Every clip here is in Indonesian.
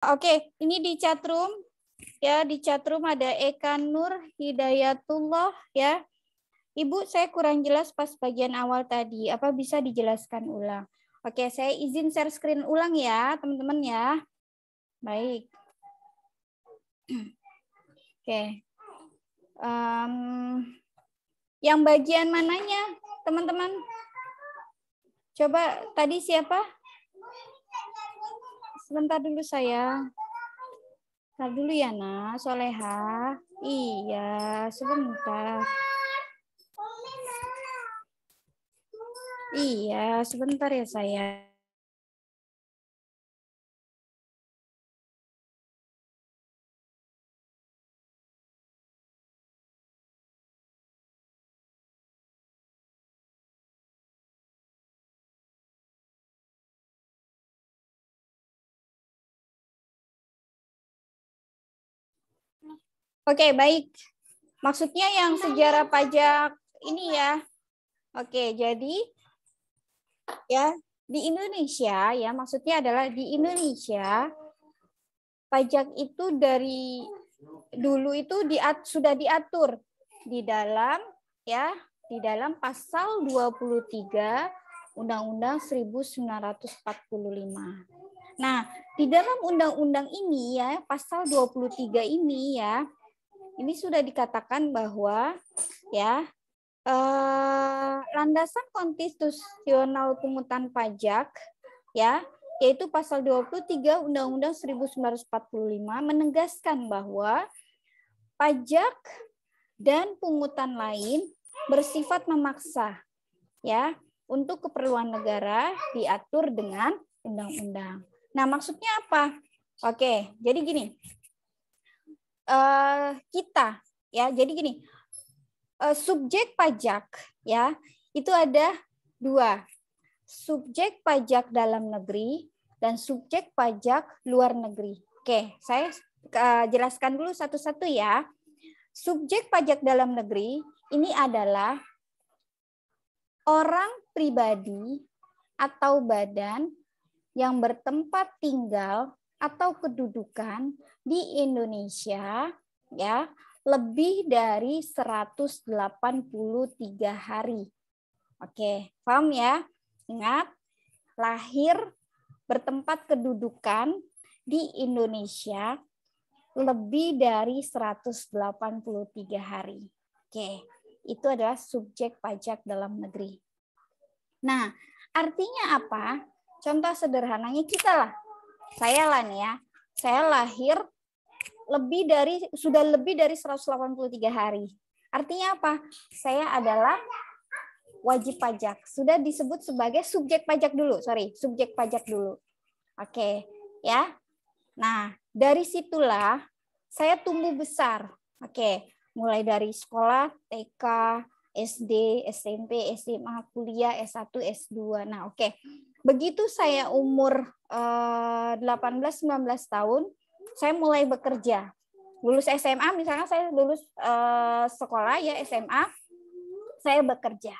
Oke, ini di chatroom ya di chatroom ada Eka Nur Hidayatullah ya. Ibu saya kurang jelas pas bagian awal tadi. Apa bisa dijelaskan ulang? Oke, saya izin share screen ulang ya, teman-teman ya. Baik. Oke. Um, yang bagian mananya, teman-teman? Coba tadi siapa? sebentar dulu saya. Sebentar dulu ya, nak. Soleha. Iya, sebentar. Iya, sebentar ya saya. Oke, baik. Maksudnya yang sejarah pajak ini ya. Oke, jadi ya di Indonesia ya maksudnya adalah di Indonesia pajak itu dari dulu itu diat, sudah diatur di dalam ya di dalam pasal 23 Undang-Undang 1945. Nah, di dalam undang-undang ini ya pasal 23 ini ya ini sudah dikatakan bahwa ya eh, landasan konstitusional pungutan pajak ya yaitu pasal 23 Undang-Undang 1945 menegaskan bahwa pajak dan pungutan lain bersifat memaksa ya untuk keperluan negara diatur dengan undang-undang. Nah, maksudnya apa? Oke, jadi gini. Eh, kita ya. Jadi gini, uh, subjek pajak ya itu ada dua, subjek pajak dalam negeri dan subjek pajak luar negeri. Oke, saya uh, jelaskan dulu satu-satu ya. Subjek pajak dalam negeri ini adalah orang pribadi atau badan yang bertempat tinggal atau kedudukan di Indonesia ya lebih dari 183 hari. Oke, paham ya? Ingat, lahir bertempat kedudukan di Indonesia lebih dari 183 hari. Oke, itu adalah subjek pajak dalam negeri. Nah, artinya apa? Contoh sederhananya kita lah saya lah nih ya, saya lahir lebih dari sudah lebih dari 183 hari. Artinya apa? Saya adalah wajib pajak. Sudah disebut sebagai subjek pajak dulu, sorry, subjek pajak dulu. Oke, okay, ya. Nah, dari situlah saya tumbuh besar. Oke, okay, mulai dari sekolah, TK, SD, SMP, SMA, kuliah, S1, S2. Nah, oke. Okay begitu saya umur 18-19 eh, tahun, saya mulai bekerja. Lulus SMA, misalnya saya lulus eh, sekolah ya SMA, saya bekerja.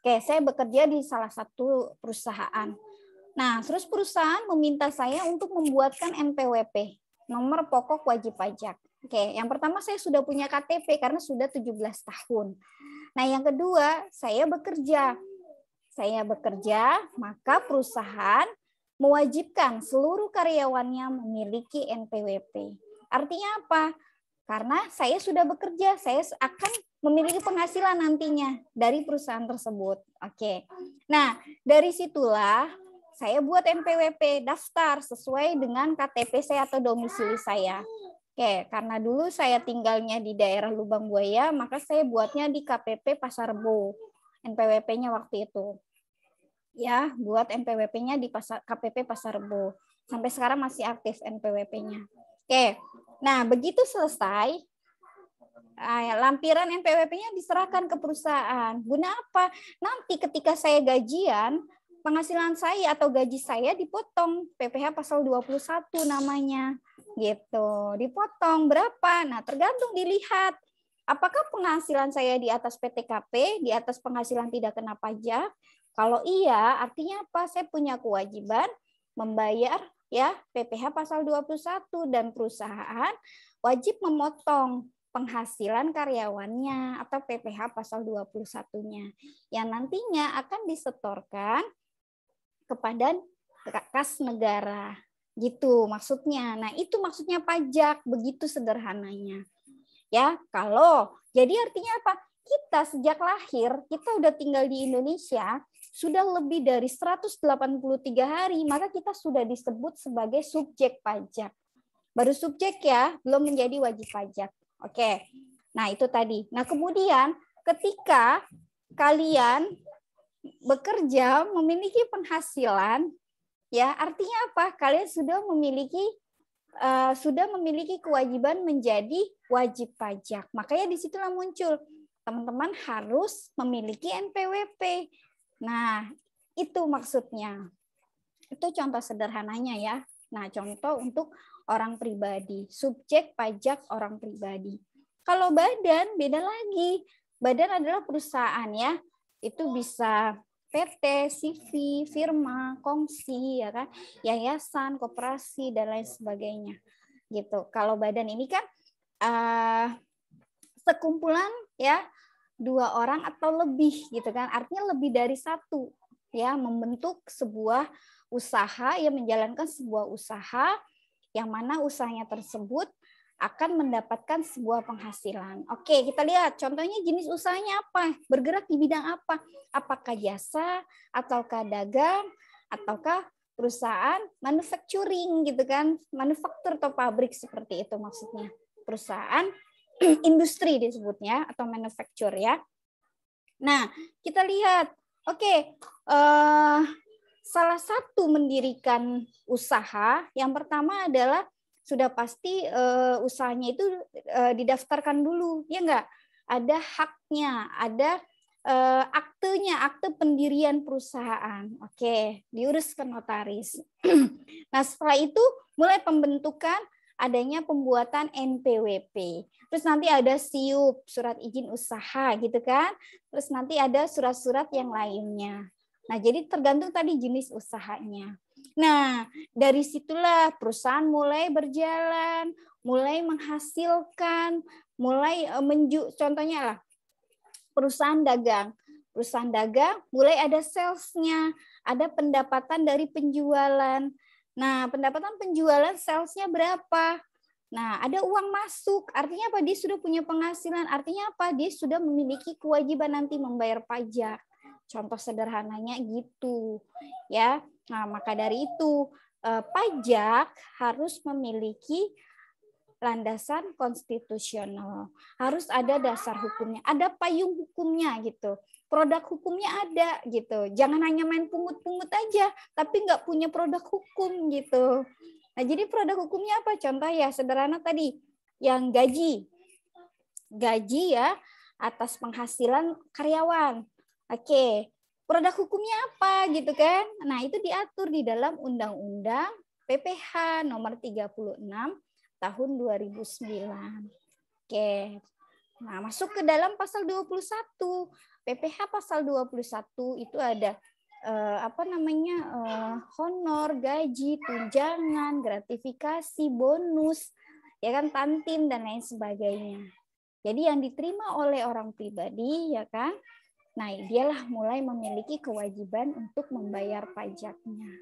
Oke, saya bekerja di salah satu perusahaan. Nah, terus perusahaan meminta saya untuk membuatkan NPWP, nomor pokok wajib pajak. Oke, yang pertama saya sudah punya KTP karena sudah 17 tahun. Nah, yang kedua, saya bekerja saya bekerja, maka perusahaan mewajibkan seluruh karyawannya memiliki NPWP. Artinya apa? Karena saya sudah bekerja, saya akan memiliki penghasilan nantinya dari perusahaan tersebut. Oke. Nah, dari situlah saya buat NPWP daftar sesuai dengan KTP saya atau domisili saya. Oke, karena dulu saya tinggalnya di daerah Lubang Buaya, maka saya buatnya di KPP Pasar Bo, NPWP-nya waktu itu ya buat NPWP-nya di pasar KPP Pasar Rebo. Sampai sekarang masih aktif NPWP-nya. Oke. Nah, begitu selesai ah, ya, lampiran NPWP-nya diserahkan ke perusahaan. Guna apa? Nanti ketika saya gajian, penghasilan saya atau gaji saya dipotong PPh pasal 21 namanya. Gitu. Dipotong berapa? Nah, tergantung dilihat apakah penghasilan saya di atas PTKP, di atas penghasilan tidak kena pajak, kalau iya, artinya apa? Saya punya kewajiban membayar ya PPh pasal 21 dan perusahaan wajib memotong penghasilan karyawannya atau PPh pasal 21-nya yang nantinya akan disetorkan kepada kas negara. Gitu maksudnya. Nah, itu maksudnya pajak, begitu sederhananya. Ya, kalau jadi artinya apa? Kita sejak lahir kita udah tinggal di Indonesia, sudah lebih dari 183 hari, maka kita sudah disebut sebagai subjek pajak. Baru subjek ya, belum menjadi wajib pajak. Oke. Nah, itu tadi. Nah, kemudian ketika kalian bekerja memiliki penghasilan, ya, artinya apa? Kalian sudah memiliki uh, sudah memiliki kewajiban menjadi wajib pajak. Makanya disitulah muncul teman-teman harus memiliki NPWP. Nah, itu maksudnya. Itu contoh sederhananya ya. Nah, contoh untuk orang pribadi, subjek pajak orang pribadi. Kalau badan beda lagi. Badan adalah perusahaan ya. Itu bisa PT, CV, firma, kongsi, ya kan, yayasan, koperasi dan lain sebagainya, gitu. Kalau badan ini kan uh, sekumpulan ya dua orang atau lebih gitu kan artinya lebih dari satu ya membentuk sebuah usaha ya menjalankan sebuah usaha yang mana usahanya tersebut akan mendapatkan sebuah penghasilan. Oke, kita lihat contohnya jenis usahanya apa, bergerak di bidang apa, apakah jasa, ataukah dagang, ataukah perusahaan manufacturing gitu kan, manufaktur atau pabrik seperti itu maksudnya. Perusahaan industri disebutnya atau manufaktur ya. Nah, kita lihat, oke, okay, uh, eh, salah satu mendirikan usaha yang pertama adalah sudah pasti uh, usahanya itu uh, didaftarkan dulu, ya enggak? Ada haknya, ada uh, aktenya, akte pendirian perusahaan. Oke, okay, diurus ke notaris. nah, setelah itu mulai pembentukan adanya pembuatan NPWP. Terus nanti ada SIUP, surat izin usaha gitu kan. Terus nanti ada surat-surat yang lainnya. Nah, jadi tergantung tadi jenis usahanya. Nah, dari situlah perusahaan mulai berjalan, mulai menghasilkan, mulai e, menju contohnya lah perusahaan dagang. Perusahaan dagang mulai ada salesnya, ada pendapatan dari penjualan. Nah, pendapatan penjualan salesnya berapa? Nah, ada uang masuk. Artinya apa? Dia sudah punya penghasilan. Artinya apa? Dia sudah memiliki kewajiban nanti membayar pajak. Contoh sederhananya gitu, ya. Nah, maka dari itu eh, pajak harus memiliki landasan konstitusional. Harus ada dasar hukumnya, ada payung hukumnya gitu produk hukumnya ada gitu. Jangan hanya main pungut-pungut aja, tapi nggak punya produk hukum gitu. Nah, jadi produk hukumnya apa? Contoh ya, sederhana tadi, yang gaji. Gaji ya, atas penghasilan karyawan. Oke, produk hukumnya apa gitu kan? Nah, itu diatur di dalam Undang-Undang PPH nomor 36 tahun 2009. Oke. Nah, masuk ke dalam pasal 21. PPH pasal 21 itu ada eh, apa namanya eh, honor, gaji, tunjangan, gratifikasi, bonus, ya kan tantim dan lain sebagainya. Jadi yang diterima oleh orang pribadi ya kan. Nah, dialah mulai memiliki kewajiban untuk membayar pajaknya.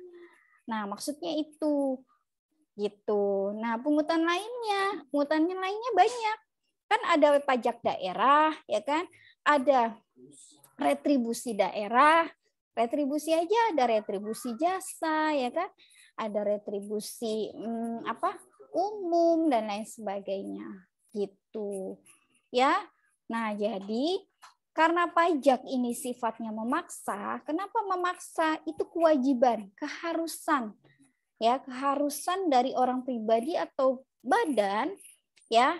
Nah, maksudnya itu gitu. Nah, pungutan lainnya, pungutannya lainnya banyak. Kan ada pajak daerah, ya kan? ada retribusi daerah, retribusi aja ada retribusi jasa ya kan, ada retribusi hmm, apa umum dan lain sebagainya gitu ya. Nah jadi karena pajak ini sifatnya memaksa, kenapa memaksa? Itu kewajiban, keharusan. Ya, keharusan dari orang pribadi atau badan ya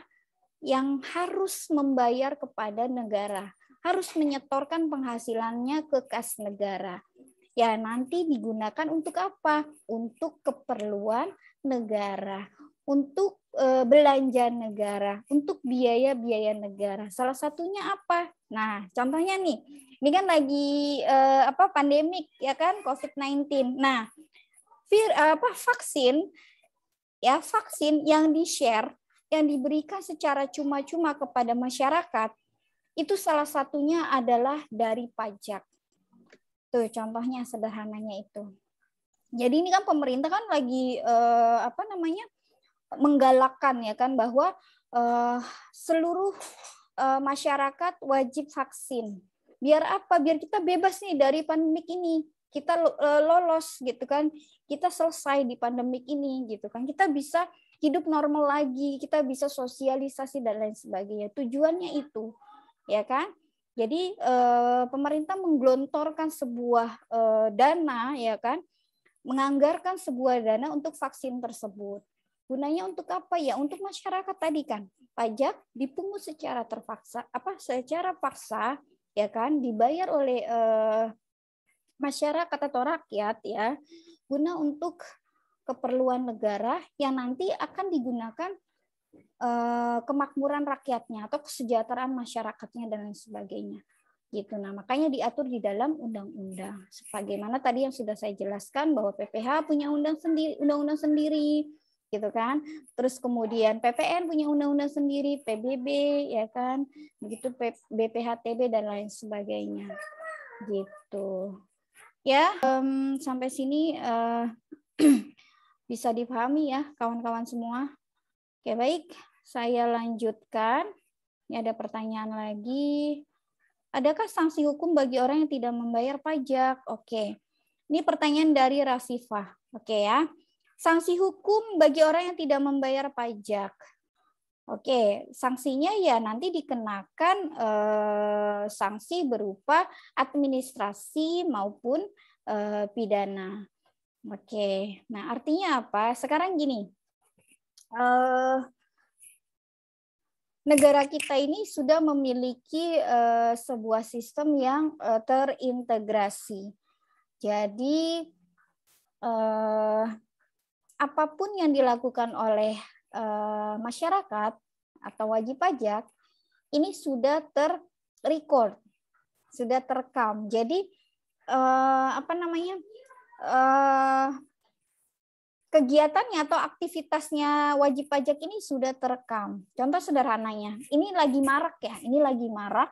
yang harus membayar kepada negara harus menyetorkan penghasilannya ke kas negara. Ya, nanti digunakan untuk apa? Untuk keperluan negara, untuk eh, belanja negara, untuk biaya-biaya negara. Salah satunya apa? Nah, contohnya nih, ini kan lagi eh, apa pandemik ya kan COVID-19. Nah, vir, eh, apa vaksin ya vaksin yang di-share yang diberikan secara cuma-cuma kepada masyarakat itu salah satunya adalah dari pajak. Tuh contohnya sederhananya itu. Jadi ini kan pemerintah kan lagi eh, apa namanya menggalakkan ya kan bahwa eh, seluruh eh, masyarakat wajib vaksin. Biar apa? Biar kita bebas nih dari pandemik ini kita eh, lolos gitu kan kita selesai di pandemik ini gitu kan kita bisa hidup normal lagi kita bisa sosialisasi dan lain sebagainya tujuannya itu ya kan? Jadi eh, pemerintah menggelontorkan sebuah eh, dana, ya kan? Menganggarkan sebuah dana untuk vaksin tersebut. Gunanya untuk apa ya? Untuk masyarakat tadi kan, pajak dipungut secara terpaksa, apa secara paksa, ya kan? Dibayar oleh eh, masyarakat atau rakyat ya, guna untuk keperluan negara yang nanti akan digunakan Eh, kemakmuran rakyatnya atau kesejahteraan masyarakatnya dan lain sebagainya gitu nah makanya diatur di dalam undang-undang sebagaimana tadi yang sudah saya jelaskan bahwa PPH punya undang sendiri undang-undang sendiri gitu kan terus kemudian PPN punya undang-undang sendiri PBB ya kan begitu BPHTB dan lain sebagainya gitu ya um, sampai sini uh, bisa dipahami ya kawan-kawan semua Oke, baik. Saya lanjutkan. Ini ada pertanyaan lagi. Adakah sanksi hukum bagi orang yang tidak membayar pajak? Oke. Ini pertanyaan dari Rasifah. Oke ya. Sanksi hukum bagi orang yang tidak membayar pajak. Oke, sanksinya ya nanti dikenakan eh, sanksi berupa administrasi maupun eh, pidana. Oke, nah artinya apa? Sekarang gini, uh, negara kita ini sudah memiliki uh, sebuah sistem yang uh, terintegrasi. Jadi uh, apapun yang dilakukan oleh uh, masyarakat atau wajib pajak ini sudah terrecord, sudah terekam. Jadi uh, apa namanya? Uh, kegiatannya atau aktivitasnya wajib pajak ini sudah terekam. Contoh sederhananya, ini lagi marak ya, ini lagi marak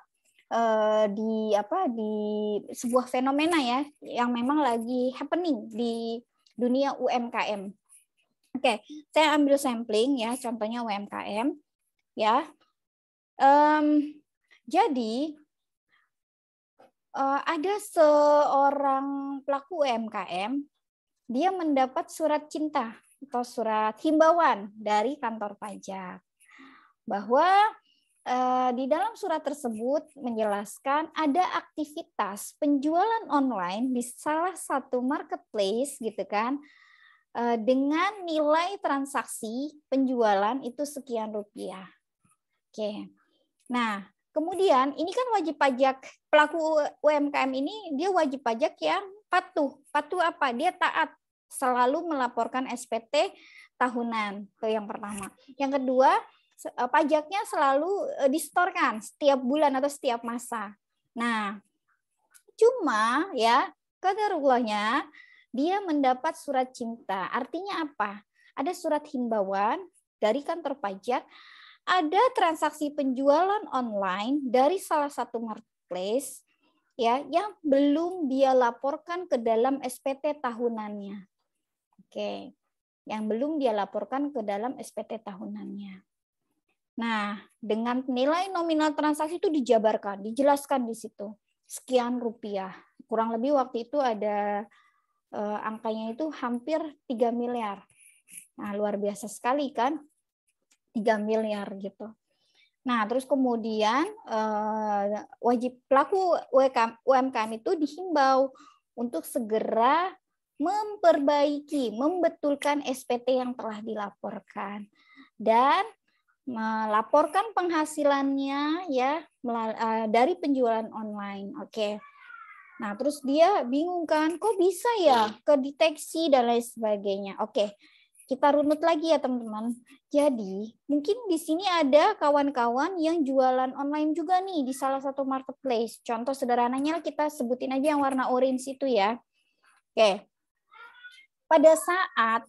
eh, di apa di sebuah fenomena ya yang memang lagi happening di dunia UMKM. Oke, saya ambil sampling ya, contohnya UMKM ya. Um, jadi uh, ada seorang pelaku UMKM dia mendapat surat cinta atau surat himbauan dari kantor pajak bahwa eh, di dalam surat tersebut menjelaskan ada aktivitas penjualan online di salah satu marketplace gitu kan eh, dengan nilai transaksi penjualan itu sekian rupiah. Oke. Nah, kemudian ini kan wajib pajak pelaku UMKM ini dia wajib pajak yang patuh. Patuh apa? Dia taat selalu melaporkan SPT tahunan. Itu yang pertama. Yang kedua, eh, pajaknya selalu eh, distorkan setiap bulan atau setiap masa. Nah, cuma ya kadarulahnya dia mendapat surat cinta. Artinya apa? Ada surat himbauan dari kantor pajak, ada transaksi penjualan online dari salah satu marketplace ya yang belum dia laporkan ke dalam SPT tahunannya. Oke, yang belum dia laporkan ke dalam SPT tahunannya. Nah, dengan nilai nominal transaksi itu dijabarkan, dijelaskan di situ. Sekian rupiah. Kurang lebih waktu itu ada eh, angkanya itu hampir 3 miliar. Nah, luar biasa sekali kan? 3 miliar gitu. Nah, terus kemudian eh, wajib pelaku UMKM itu dihimbau untuk segera memperbaiki, membetulkan SPT yang telah dilaporkan dan melaporkan penghasilannya ya eh, dari penjualan online. Oke. Nah, terus dia bingung kan, kok bisa ya kedeteksi dan lain sebagainya. Oke. Kita runut lagi ya, teman-teman. Jadi, mungkin di sini ada kawan-kawan yang jualan online juga nih di salah satu marketplace. Contoh sederhananya kita sebutin aja yang warna orange itu ya. Oke pada saat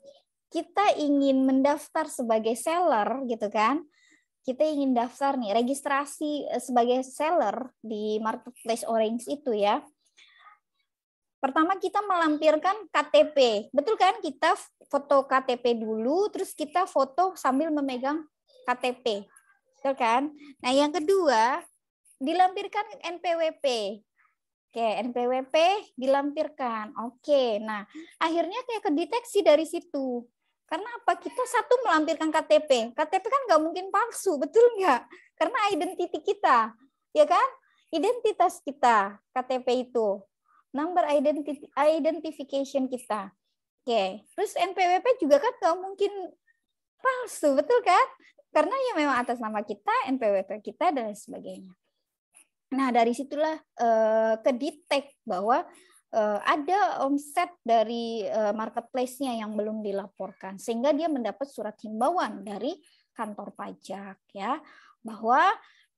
kita ingin mendaftar sebagai seller gitu kan kita ingin daftar nih registrasi eh, sebagai seller di marketplace Orange itu ya. Pertama kita melampirkan KTP. Betul kan? Kita foto KTP dulu terus kita foto sambil memegang KTP. Betul kan? Nah, yang kedua dilampirkan NPWP. Oke, NPWP dilampirkan. Oke, nah akhirnya kayak kedeteksi dari situ. Karena apa? Kita satu melampirkan KTP. KTP kan nggak mungkin palsu, betul nggak? Karena identiti kita, ya kan? Identitas kita, KTP itu. Number identity, identification kita. Oke, terus NPWP juga kan nggak mungkin palsu, betul kan? Karena ya memang atas nama kita, NPWP kita, dan sebagainya. Nah, dari situlah eh, kedetek bahwa eh, ada omset dari eh, marketplace-nya yang belum dilaporkan sehingga dia mendapat surat himbauan dari kantor pajak ya bahwa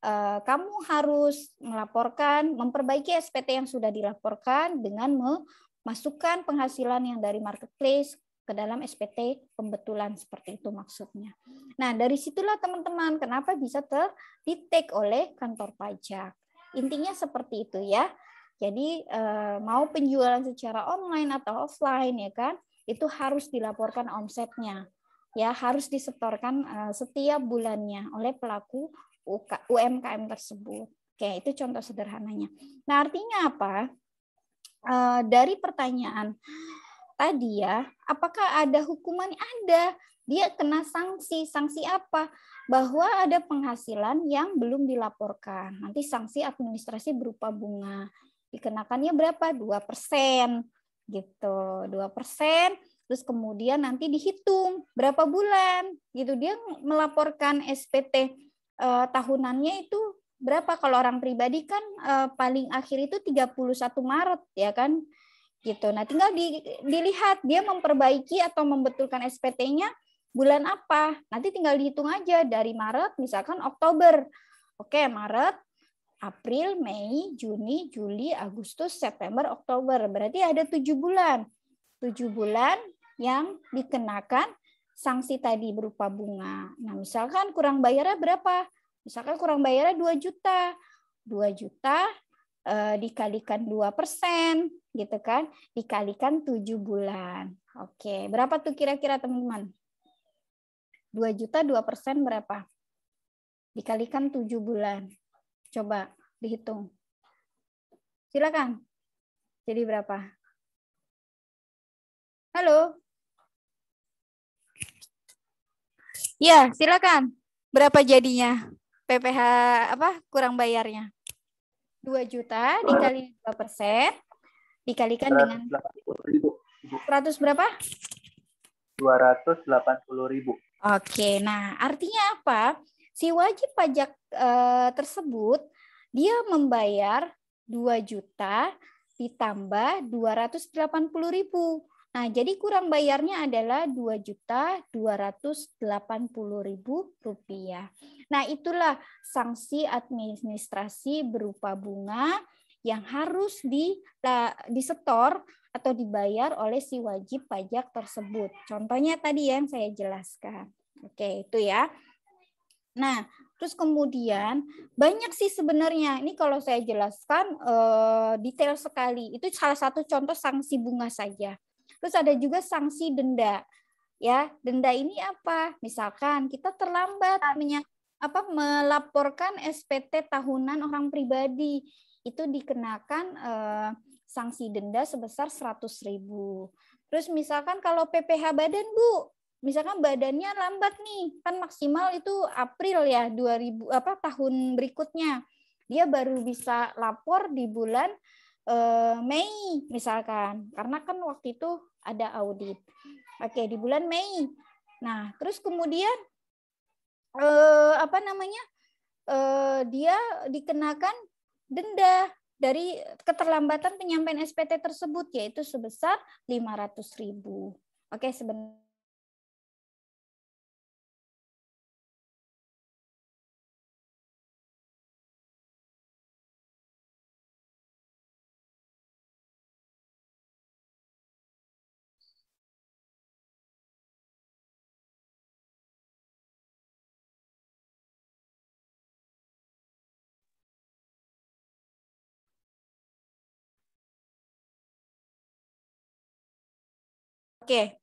eh, kamu harus melaporkan memperbaiki SPT yang sudah dilaporkan dengan memasukkan penghasilan yang dari marketplace ke dalam SPT pembetulan seperti itu maksudnya. Nah, dari situlah teman-teman kenapa bisa terdetek oleh kantor pajak Intinya seperti itu ya. Jadi eh, mau penjualan secara online atau offline ya kan, itu harus dilaporkan omsetnya. Ya, harus disetorkan eh, setiap bulannya oleh pelaku UMKM tersebut. Oke, itu contoh sederhananya. Nah, artinya apa? Eh, dari pertanyaan tadi ya, apakah ada hukuman? Ada dia kena sanksi. Sanksi apa? Bahwa ada penghasilan yang belum dilaporkan. Nanti sanksi administrasi berupa bunga. Dikenakannya berapa? 2 persen. Gitu, 2 persen. Terus kemudian nanti dihitung berapa bulan. Gitu, dia melaporkan SPT eh, tahunannya itu berapa? Kalau orang pribadi kan eh, paling akhir itu 31 Maret ya kan gitu. Nah, tinggal di, dilihat dia memperbaiki atau membetulkan SPT-nya bulan apa. Nanti tinggal dihitung aja dari Maret, misalkan Oktober. Oke, Maret, April, Mei, Juni, Juli, Agustus, September, Oktober. Berarti ada tujuh bulan. Tujuh bulan yang dikenakan sanksi tadi berupa bunga. Nah, misalkan kurang bayarnya berapa? Misalkan kurang bayarnya 2 juta. 2 juta eh, dikalikan 2 persen, gitu kan? Dikalikan 7 bulan. Oke, berapa tuh kira-kira teman-teman? 2 juta 2 persen berapa? Dikalikan 7 bulan. Coba dihitung. Silakan. Jadi berapa? Halo? Ya, silakan. Berapa jadinya? PPH apa kurang bayarnya? 2 juta dikali 2 persen dikalikan dengan 100 berapa? 280 ribu. Oke, nah artinya apa? Si wajib pajak e, tersebut dia membayar 2 juta ditambah puluh ribu. Nah, jadi kurang bayarnya adalah 2 juta puluh ribu rupiah. Nah, itulah sanksi administrasi berupa bunga yang harus di, eh, disetor atau dibayar oleh si wajib pajak tersebut. Contohnya tadi yang saya jelaskan. Oke, itu ya. Nah, terus kemudian banyak sih sebenarnya. Ini kalau saya jelaskan eh, detail sekali. Itu salah satu contoh sanksi bunga saja. Terus ada juga sanksi denda. Ya, denda ini apa? Misalkan kita terlambat apa melaporkan SPT tahunan orang pribadi itu dikenakan eh, sanksi denda sebesar 100 ribu. Terus misalkan kalau PPH badan, Bu, misalkan badannya lambat nih, kan maksimal itu April ya 2000 apa tahun berikutnya. Dia baru bisa lapor di bulan eh, Mei misalkan, karena kan waktu itu ada audit. Oke, di bulan Mei. Nah, terus kemudian eh, apa namanya? Eh, dia dikenakan denda dari keterlambatan penyampaian SPT tersebut yaitu sebesar 500.000. Oke, sebenarnya. Oke.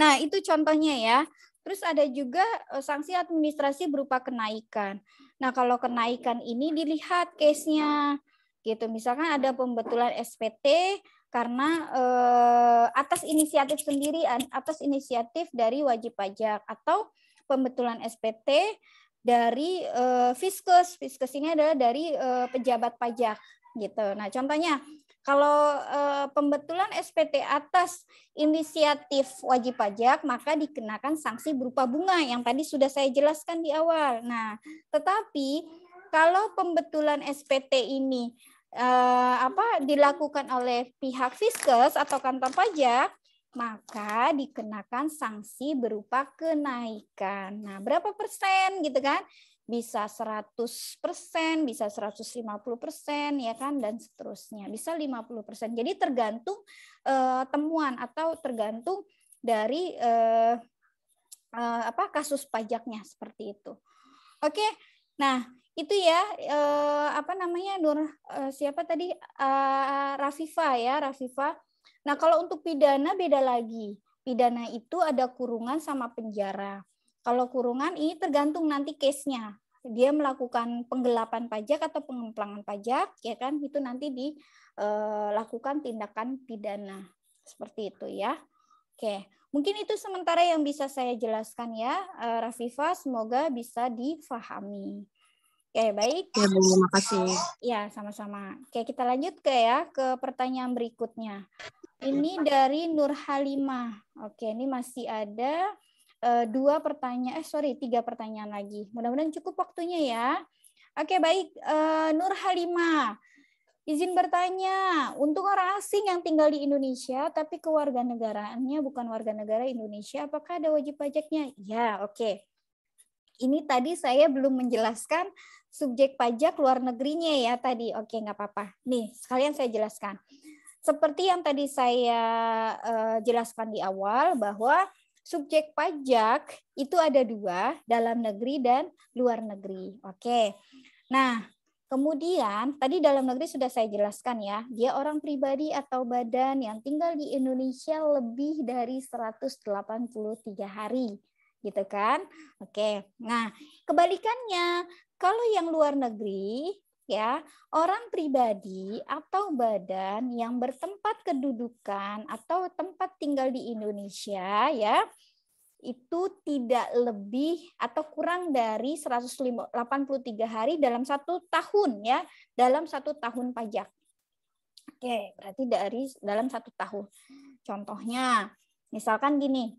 Nah, itu contohnya ya. Terus ada juga eh, sanksi administrasi berupa kenaikan. Nah, kalau kenaikan ini dilihat case-nya. Gitu. Misalkan ada pembetulan SPT karena eh, atas inisiatif sendiri atas inisiatif dari wajib pajak atau pembetulan SPT dari eh, fiskus. Fiskus ini adalah dari eh, pejabat pajak gitu. Nah, contohnya kalau eh, pembetulan SPT atas inisiatif wajib pajak, maka dikenakan sanksi berupa bunga yang tadi sudah saya jelaskan di awal. Nah, tetapi kalau pembetulan SPT ini eh, apa dilakukan oleh pihak fiskus atau kantor pajak, maka dikenakan sanksi berupa kenaikan. Nah, berapa persen gitu kan? bisa 100%, bisa 150%, ya kan, dan seterusnya. Bisa 50%. Jadi tergantung eh, temuan atau tergantung dari eh, uh, apa kasus pajaknya seperti itu. Oke, nah itu ya eh, apa namanya Nur eh, siapa tadi eh, Rafifa ya Rafifa. Nah kalau untuk pidana beda lagi. Pidana itu ada kurungan sama penjara. Kalau kurungan ini tergantung nanti case-nya. Dia melakukan penggelapan pajak atau pengemplangan pajak, ya kan? Itu nanti dilakukan eh, tindakan pidana. Seperti itu ya. Oke, mungkin itu sementara yang bisa saya jelaskan ya, eh, Rafifa. Semoga bisa difahami. Oke, baik. Ya, terima kasih. Ya, sama-sama. Oke, kita lanjut ke ya ke pertanyaan berikutnya. Ini dari Nur Halimah. Oke, ini masih ada Eh, dua pertanyaan, eh sorry, tiga pertanyaan lagi. Mudah-mudahan cukup waktunya ya. Oke baik, eh, Nur Halima, izin bertanya, untuk orang asing yang tinggal di Indonesia tapi kewarganegaraannya bukan warga negara Indonesia, apakah ada wajib pajaknya? Ya, oke. Okay. Ini tadi saya belum menjelaskan subjek pajak luar negerinya ya tadi. Oke, okay, nggak apa-apa. Nih, sekalian saya jelaskan. Seperti yang tadi saya uh, jelaskan di awal bahwa subjek pajak itu ada dua, dalam negeri dan luar negeri. Oke, nah kemudian tadi dalam negeri sudah saya jelaskan ya, dia orang pribadi atau badan yang tinggal di Indonesia lebih dari 183 hari gitu kan? Oke. Nah, kebalikannya, kalau yang luar negeri ya orang pribadi atau badan yang bertempat kedudukan atau tempat tinggal di Indonesia ya itu tidak lebih atau kurang dari 183 hari dalam satu tahun ya dalam satu tahun pajak. Oke, berarti dari dalam satu tahun. Contohnya, misalkan gini,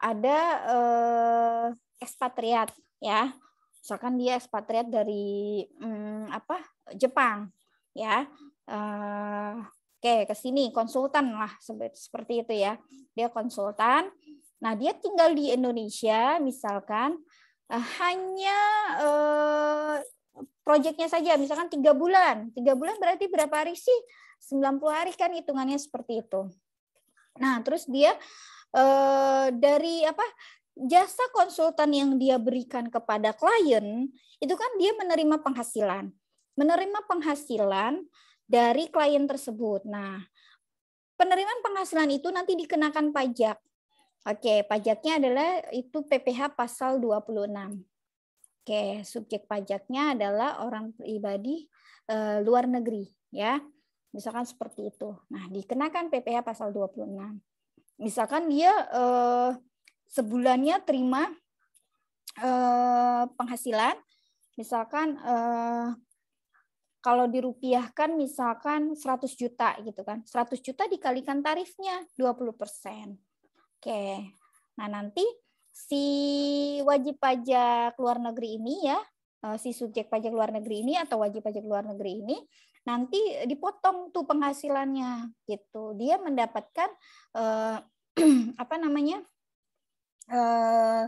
ada eh, ekspatriat ya misalkan dia ekspatriat dari hmm, apa Jepang ya uh, oke okay, ke sini konsultan lah seperti itu ya dia konsultan nah dia tinggal di Indonesia misalkan uh, hanya uh, eh, proyeknya saja misalkan tiga bulan tiga bulan berarti berapa hari sih 90 hari kan hitungannya seperti itu nah terus dia uh, dari apa jasa konsultan yang dia berikan kepada klien itu kan dia menerima penghasilan, menerima penghasilan dari klien tersebut. Nah, penerimaan penghasilan itu nanti dikenakan pajak. Oke, pajaknya adalah itu PPh pasal 26. Oke, subjek pajaknya adalah orang pribadi e, luar negeri ya. Misalkan seperti itu. Nah, dikenakan PPh pasal 26. Misalkan dia e, sebulannya terima eh, penghasilan misalkan eh, kalau dirupiahkan misalkan 100 juta gitu kan. 100 juta dikalikan tarifnya 20%. Oke. Nah, nanti si wajib pajak luar negeri ini ya, eh, si subjek pajak luar negeri ini atau wajib pajak luar negeri ini nanti dipotong tuh penghasilannya gitu. Dia mendapatkan eh, apa namanya? uh,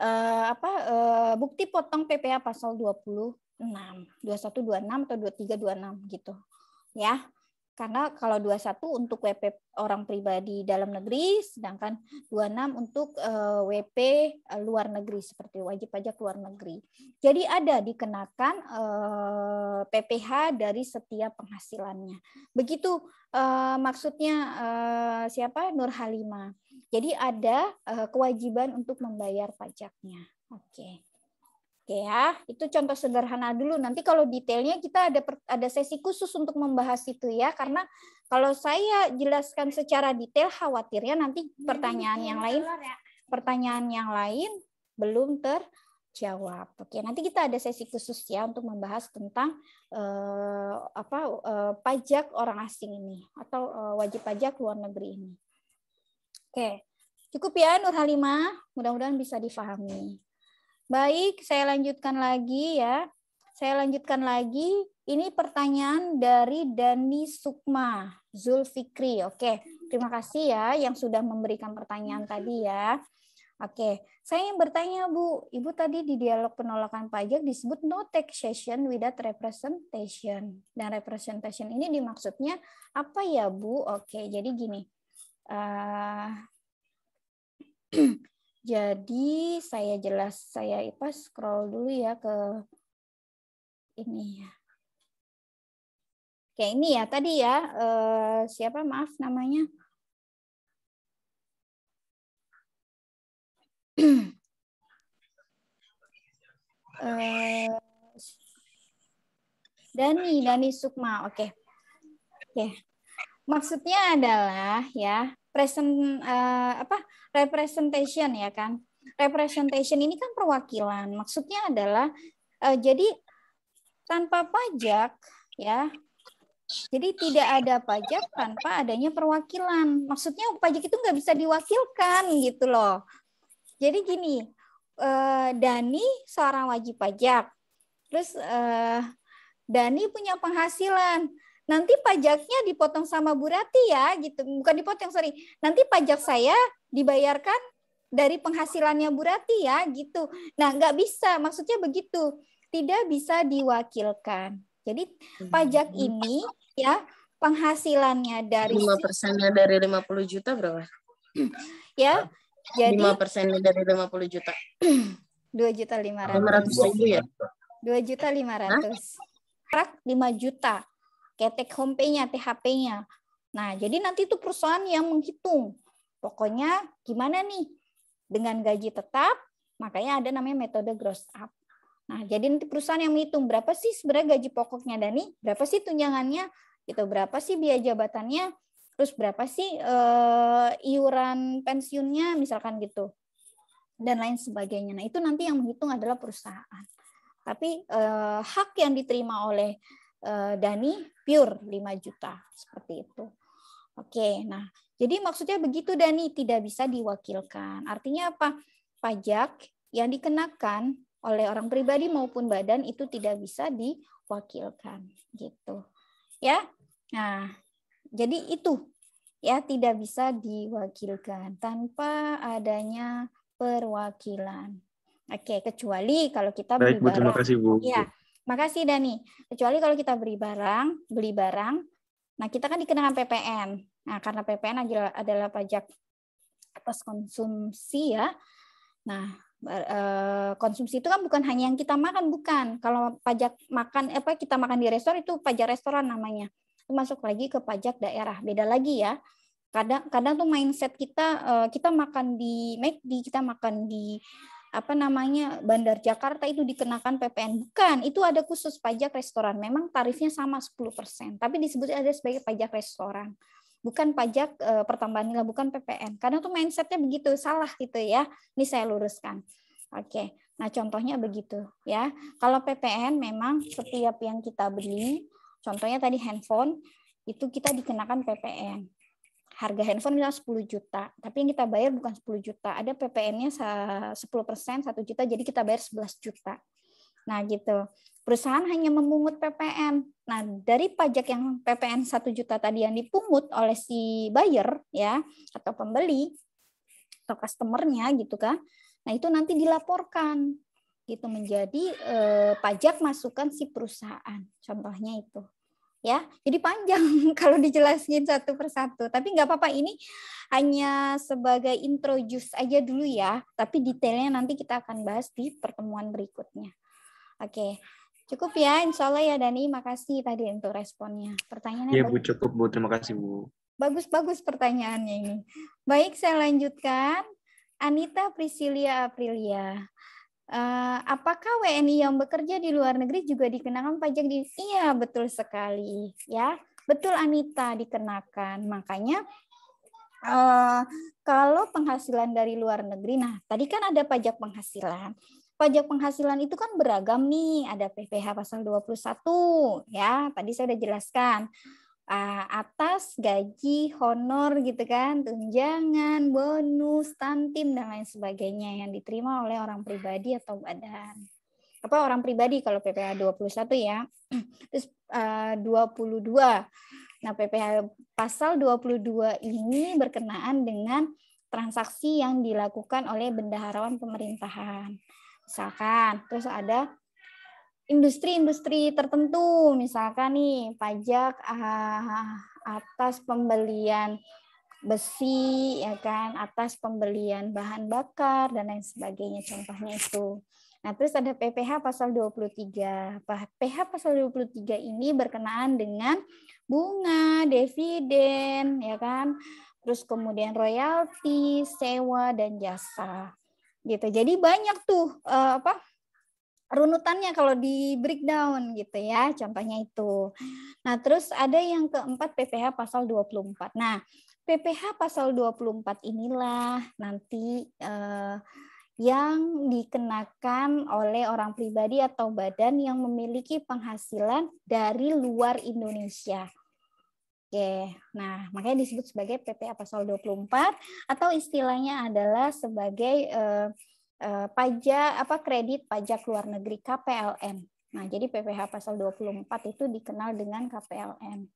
uh, apa uh, bukti potong PPA pasal 26, 2126 atau 2326 gitu. Ya. Karena kalau 21 untuk WP orang pribadi dalam negeri, sedangkan 26 untuk uh, WP luar negeri seperti wajib pajak luar negeri. Jadi ada dikenakan uh, PPh dari setiap penghasilannya. Begitu uh, maksudnya siapa Nur Halimah. Jadi ada uh, kewajiban untuk membayar pajaknya. Oke. Okay. Oke ya, itu contoh sederhana dulu. Nanti kalau detailnya kita ada ada sesi khusus untuk membahas itu ya, karena kalau saya jelaskan secara detail khawatirnya nanti iya, pertanyaan yang lain ya. pertanyaan yang lain belum terjawab. Oke, nanti kita ada sesi khusus ya untuk membahas tentang eh, apa eh, pajak orang asing ini atau eh, wajib pajak luar negeri ini. Oke, cukup ya Nur Halimah. Mudah-mudahan bisa difahami. Baik, saya lanjutkan lagi ya. Saya lanjutkan lagi. Ini pertanyaan dari Dani Sukma Zulfikri. Oke, terima kasih ya yang sudah memberikan pertanyaan tadi ya. Oke, saya ingin bertanya Bu, Ibu tadi di dialog penolakan pajak disebut no taxation without representation. Dan representation ini dimaksudnya apa ya Bu? Oke, jadi gini, Eh, jadi saya jelas saya pas scroll dulu ya ke ini ya. Kayak ini ya tadi ya uh, siapa maaf namanya? Eh, Dani, Dani Sukma, oke. Okay. Oke, okay maksudnya adalah ya present uh, apa representation ya kan representation ini kan perwakilan maksudnya adalah uh, jadi tanpa pajak ya jadi tidak ada pajak tanpa adanya perwakilan maksudnya pajak itu nggak bisa diwakilkan gitu loh jadi gini uh, Dani seorang wajib pajak terus uh, Dani punya penghasilan nanti pajaknya dipotong sama Bu Rati ya gitu. Bukan dipotong, sorry. Nanti pajak saya dibayarkan dari penghasilannya Bu Rati ya gitu. Nah, nggak bisa, maksudnya begitu. Tidak bisa diwakilkan. Jadi pajak hmm. ini ya penghasilannya dari lima persennya dari 50 juta berapa? ya. Jadi lima persennya dari 50 juta. dua juta lima ratus ribu ya? dua juta ratus ratus lima juta kayak take home pay-nya, THP-nya. Nah, jadi nanti itu perusahaan yang menghitung. Pokoknya gimana nih dengan gaji tetap, makanya ada namanya metode gross up. Nah, jadi nanti perusahaan yang menghitung berapa sih sebenarnya gaji pokoknya Dani, berapa sih tunjangannya, gitu, berapa sih biaya jabatannya, terus berapa sih uh, iuran pensiunnya misalkan gitu dan lain sebagainya. Nah, itu nanti yang menghitung adalah perusahaan. Tapi eh, hak yang diterima oleh Eh, Dani Pure 5 juta seperti itu. Oke, nah jadi maksudnya begitu Dani tidak bisa diwakilkan. Artinya apa? Pajak yang dikenakan oleh orang pribadi maupun badan itu tidak bisa diwakilkan gitu. Ya. Nah, jadi itu ya tidak bisa diwakilkan tanpa adanya perwakilan. Oke, kecuali kalau kita Baik, Bu, terima kasih Bu. Ya, Makasih Dani. Kecuali kalau kita beli barang, beli barang, nah kita kan dikenakan PPN. Nah, karena PPN adalah, pajak atas konsumsi ya. Nah, eh, konsumsi itu kan bukan hanya yang kita makan, bukan. Kalau pajak makan apa kita makan di restoran itu pajak restoran namanya. Itu masuk lagi ke pajak daerah. Beda lagi ya. Kadang kadang tuh mindset kita eh, kita makan di McD, kita makan di apa namanya Bandar Jakarta itu dikenakan PPN bukan itu ada khusus pajak restoran memang tarifnya sama 10% tapi disebut ada sebagai pajak restoran bukan pajak e, pertambahan nilai bukan PPN karena tuh mindsetnya begitu salah gitu ya ini saya luruskan oke nah contohnya begitu ya kalau PPN memang setiap yang kita beli contohnya tadi handphone itu kita dikenakan PPN harga handphone misalnya 10 juta, tapi yang kita bayar bukan 10 juta, ada PPN-nya 10%, 1 juta, jadi kita bayar 11 juta. Nah, gitu. Perusahaan hanya memungut PPN. Nah, dari pajak yang PPN 1 juta tadi yang dipungut oleh si buyer ya atau pembeli atau customernya gitu kan. Nah, itu nanti dilaporkan gitu menjadi eh, pajak masukan si perusahaan. Contohnya itu ya jadi panjang kalau dijelasin satu persatu tapi nggak apa-apa ini hanya sebagai intro aja dulu ya tapi detailnya nanti kita akan bahas di pertemuan berikutnya oke cukup ya insya Allah ya Dani makasih tadi untuk responnya pertanyaannya ya Bu cukup Bu terima kasih Bu bagus-bagus pertanyaannya ini baik saya lanjutkan Anita Priscilia Aprilia Eh, apakah WNI yang bekerja di luar negeri juga dikenakan pajak di Iya, betul sekali ya. Betul Anita dikenakan. Makanya uh, kalau penghasilan dari luar negeri, nah tadi kan ada pajak penghasilan. Pajak penghasilan itu kan beragam nih, ada PPh pasal 21 ya, tadi saya sudah jelaskan atas gaji, honor gitu kan, tunjangan, bonus, tantim dan lain sebagainya yang diterima oleh orang pribadi atau badan. Apa orang pribadi kalau PPh 21 ya. Terus uh, 22. Nah, PPh pasal 22 ini berkenaan dengan transaksi yang dilakukan oleh bendaharawan pemerintahan. Misalkan, terus ada industri-industri tertentu, misalkan nih pajak ah, atas pembelian besi, ya kan, atas pembelian bahan bakar dan lain sebagainya contohnya itu. Nah, terus ada PPh pasal 23. PPh pasal 23 ini berkenaan dengan bunga, dividen, ya kan? Terus kemudian royalti, sewa dan jasa. Gitu. Jadi banyak tuh uh, apa? runutannya kalau di breakdown gitu ya contohnya itu. Nah, terus ada yang keempat PPH pasal 24. Nah, PPH pasal 24 inilah nanti eh, yang dikenakan oleh orang pribadi atau badan yang memiliki penghasilan dari luar Indonesia. Oke, nah makanya disebut sebagai PPH pasal 24 atau istilahnya adalah sebagai eh, Eh, pajak apa kredit pajak luar negeri KPLN. Nah, jadi PPh pasal 24 itu dikenal dengan KPLN.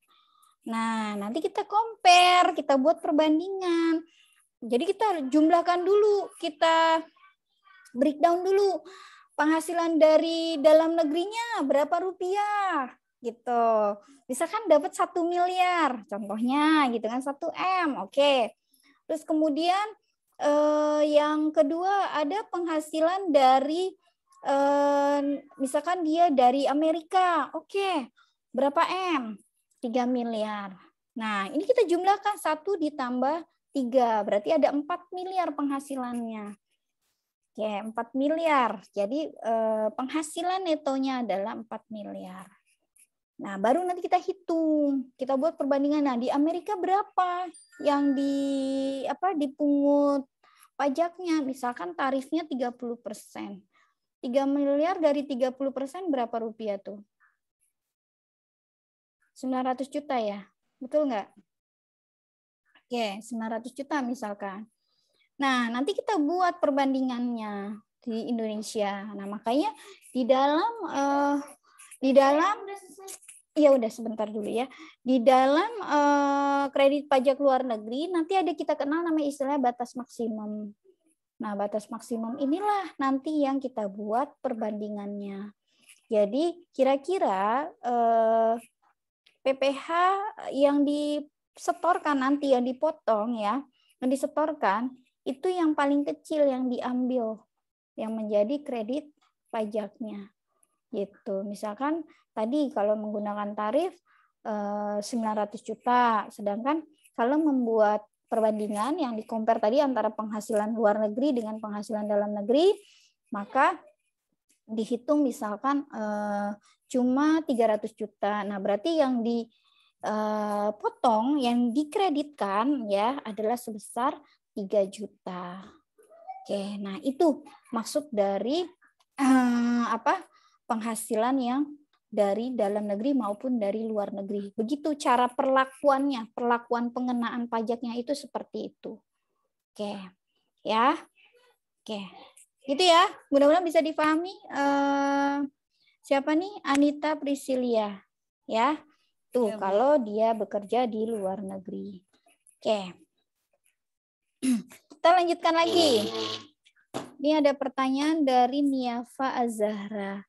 Nah, nanti kita compare, kita buat perbandingan. Jadi kita jumlahkan dulu, kita breakdown dulu penghasilan dari dalam negerinya berapa rupiah gitu. Misalkan dapat satu miliar contohnya gitu kan satu m oke. Okay. Terus kemudian Uh, yang kedua ada penghasilan dari uh, misalkan dia dari Amerika, oke, okay. berapa m? 3 miliar. Nah, ini kita jumlahkan satu ditambah tiga, berarti ada 4 miliar penghasilannya. Oke, okay, 4 miliar. Jadi uh, penghasilan netonya adalah 4 miliar. Nah, baru nanti kita hitung, kita buat perbandingan. Nah, di Amerika berapa yang di apa dipungut pajaknya? Misalkan tarifnya 30%. 3 miliar dari 30% berapa rupiah tuh? 900 juta ya. Betul nggak? Oke, 900 juta misalkan. Nah, nanti kita buat perbandingannya di Indonesia. Nah, makanya di dalam uh, di dalam Iya udah sebentar dulu ya. Di dalam uh, kredit pajak luar negeri nanti ada kita kenal nama istilah batas maksimum. Nah, batas maksimum inilah nanti yang kita buat perbandingannya. Jadi, kira-kira uh, eh, PPH yang disetorkan nanti, yang dipotong ya, yang disetorkan, itu yang paling kecil yang diambil, yang menjadi kredit pajaknya gitu. Misalkan tadi kalau menggunakan tarif 900 eh, juta, sedangkan kalau membuat perbandingan yang dikompar tadi antara penghasilan luar negeri dengan penghasilan dalam negeri, maka dihitung misalkan eh, cuma cuma 300 juta. Nah, berarti yang dipotong, eh, yang dikreditkan ya adalah sebesar 3 juta. Oke, nah itu maksud dari apa? penghasilan yang dari dalam negeri maupun dari luar negeri. Begitu cara perlakuannya, perlakuan pengenaan pajaknya itu seperti itu. Oke, ya. Oke, gitu ya. Mudah-mudahan bisa difahami Uh, siapa nih? Anita Priscilia, ya. Tuh, ya, kalau dia bekerja di luar negeri. Oke. Kita lanjutkan lagi. Ini ada pertanyaan dari Niafa Azahra.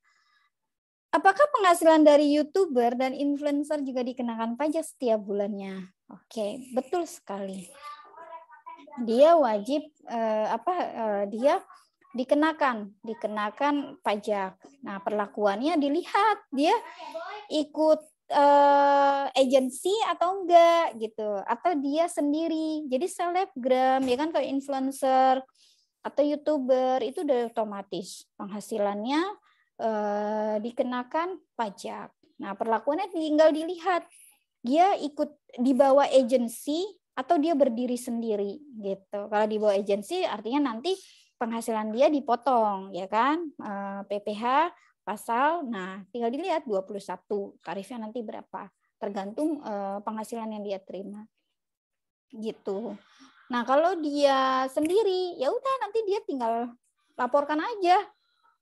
Apakah penghasilan dari YouTuber dan influencer juga dikenakan pajak setiap bulannya? Oke, betul sekali. Dia wajib uh, apa uh, dia dikenakan, dikenakan pajak. Nah, perlakuannya dilihat dia ikut uh, agensi atau enggak gitu atau dia sendiri jadi selebgram ya kan kalau influencer atau youtuber itu udah otomatis penghasilannya Eh, dikenakan pajak. Nah, perlakuannya tinggal dilihat dia ikut dibawa agensi atau dia berdiri sendiri gitu. Kalau dibawa agensi artinya nanti penghasilan dia dipotong ya kan PPH eh, pasal. Nah, tinggal dilihat 21 tarifnya nanti berapa tergantung eh, penghasilan yang dia terima. Gitu. Nah, kalau dia sendiri ya udah nanti dia tinggal laporkan aja.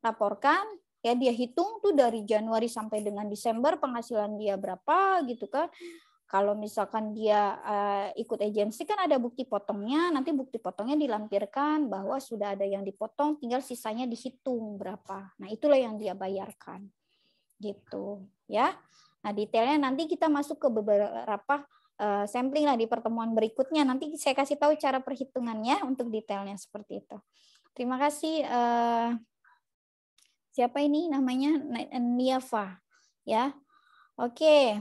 Laporkan ya dia hitung tuh dari Januari sampai dengan Desember penghasilan dia berapa gitu kan kalau misalkan dia uh, ikut agensi kan ada bukti potongnya nanti bukti potongnya dilampirkan bahwa sudah ada yang dipotong tinggal sisanya dihitung berapa nah itulah yang dia bayarkan gitu ya nah detailnya nanti kita masuk ke beberapa eh, sampling lah di pertemuan berikutnya nanti saya kasih tahu cara perhitungannya untuk detailnya seperti itu terima kasih eh, siapa ini namanya Niafa ya. Oke.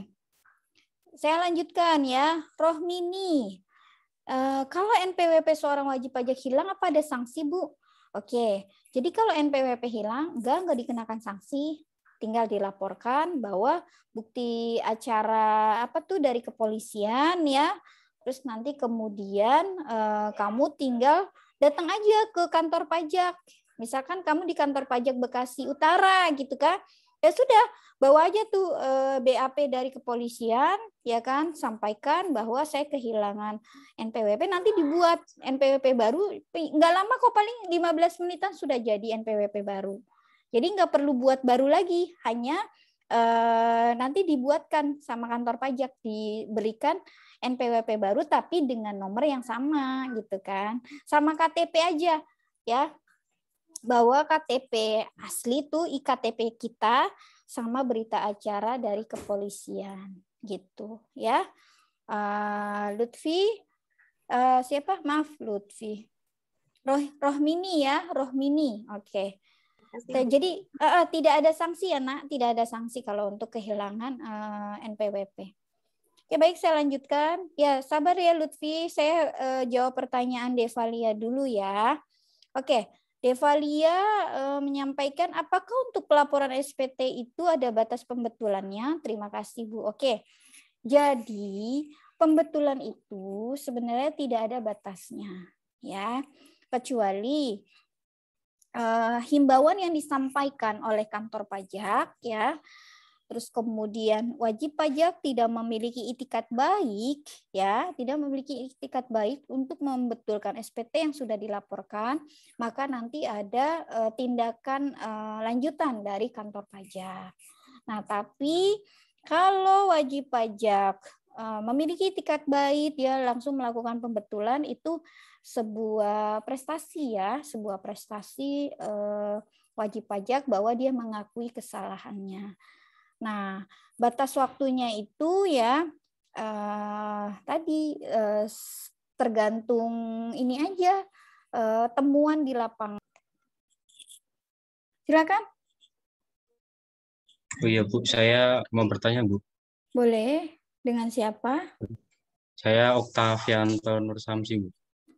Saya lanjutkan ya. Rohmini. Uh, kalau NPWP seorang wajib pajak hilang apa ada sanksi, Bu? Oke. Jadi kalau NPWP hilang, enggak enggak dikenakan sanksi, tinggal dilaporkan bahwa bukti acara apa tuh dari kepolisian ya. Terus nanti kemudian uh, kamu tinggal datang aja ke kantor pajak Misalkan kamu di kantor pajak Bekasi Utara gitu kan. Ya sudah, bawa aja tuh e, eh, BAP dari kepolisian ya kan, sampaikan bahwa saya kehilangan NPWP nanti dibuat NPWP baru nggak lama kok paling 15 menitan sudah jadi NPWP baru. Jadi nggak perlu buat baru lagi, hanya e, nanti dibuatkan sama kantor pajak diberikan NPWP baru tapi dengan nomor yang sama gitu kan. Sama KTP aja ya bawa KTP asli tuh IKTP kita sama berita acara dari kepolisian gitu ya. Uh, Lutfi uh, siapa? Maaf Lutfi. Roh Rohmini ya, Rohmini. Oke. Okay. Jadi uh, uh, tidak ada sanksi ya nak, tidak ada sanksi kalau untuk kehilangan uh, NPWP. Ya baik saya lanjutkan. Ya sabar ya Lutfi, saya uh, jawab pertanyaan Devalia dulu ya. Oke, Devalia e, eh, menyampaikan apakah untuk pelaporan SPT itu ada batas pembetulannya? Terima kasih Bu. Oke. Jadi pembetulan itu sebenarnya tidak ada batasnya ya. Kecuali e, himbauan yang disampaikan oleh kantor pajak ya terus kemudian wajib pajak tidak memiliki itikat baik ya tidak memiliki itikat baik untuk membetulkan SPT yang sudah dilaporkan maka nanti ada e, tindakan e, lanjutan dari kantor pajak nah tapi kalau wajib pajak e, memiliki itikat baik dia langsung melakukan pembetulan itu sebuah prestasi ya sebuah prestasi e, wajib pajak bahwa dia mengakui kesalahannya Nah, batas waktunya itu ya eh, tadi eh, tergantung ini aja eh, temuan di lapangan. Silakan. Oh iya Bu, saya mau bertanya Bu. Boleh. Dengan siapa? Saya Oktavianto Nur Samsi Bu.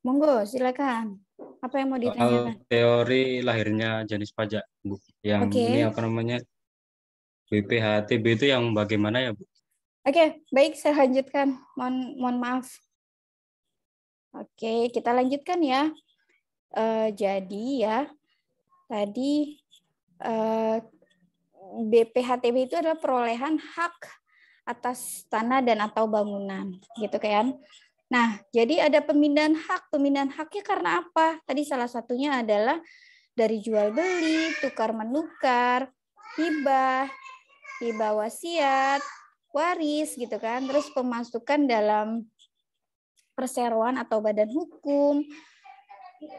Monggo, silakan. Apa yang mau ditanyakan? teori lahirnya jenis pajak Bu, yang okay. ini apa namanya BPHTB itu yang bagaimana ya Bu? Oke, baik saya lanjutkan. Mohon, mohon maaf. Oke, kita lanjutkan ya. Uh, jadi ya, tadi uh, eh, BPHTB itu adalah perolehan hak atas tanah dan atau bangunan, gitu kan? Nah, jadi ada pemindahan hak. Pemindahan haknya karena apa? Tadi salah satunya adalah dari jual beli, tukar menukar, hibah, hibah wasiat, waris gitu kan, terus pemasukan dalam perseroan atau badan hukum.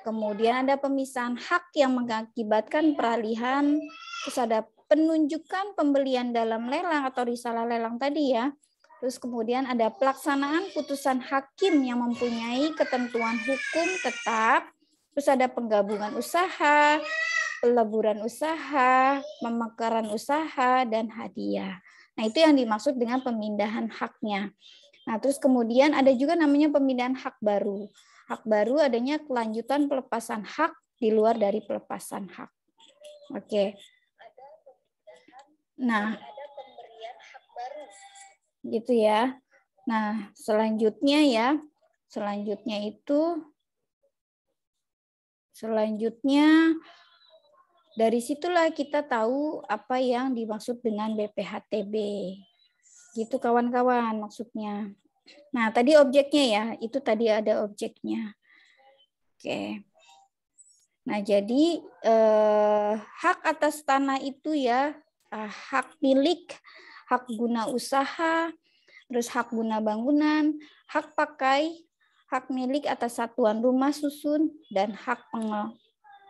Kemudian ada pemisahan hak yang mengakibatkan peralihan, terus ada penunjukan pembelian dalam lelang atau risalah lelang tadi ya. Terus kemudian ada pelaksanaan putusan hakim yang mempunyai ketentuan hukum tetap, terus ada penggabungan usaha, peleburan usaha, pemekaran usaha, dan hadiah. Nah, itu yang dimaksud dengan pemindahan haknya. Nah, terus kemudian ada juga namanya pemindahan hak baru. Hak baru adanya kelanjutan pelepasan hak di luar dari pelepasan hak. Oke. Nah, gitu ya. Nah, selanjutnya ya, selanjutnya itu selanjutnya dari situlah kita tahu apa yang dimaksud dengan BPHTB. Gitu kawan-kawan maksudnya. Nah, tadi objeknya ya, itu tadi ada objeknya. Oke. Nah, jadi eh, hak atas tanah itu ya eh, hak milik, hak guna usaha, terus hak guna bangunan, hak pakai, hak milik atas satuan rumah susun, dan hak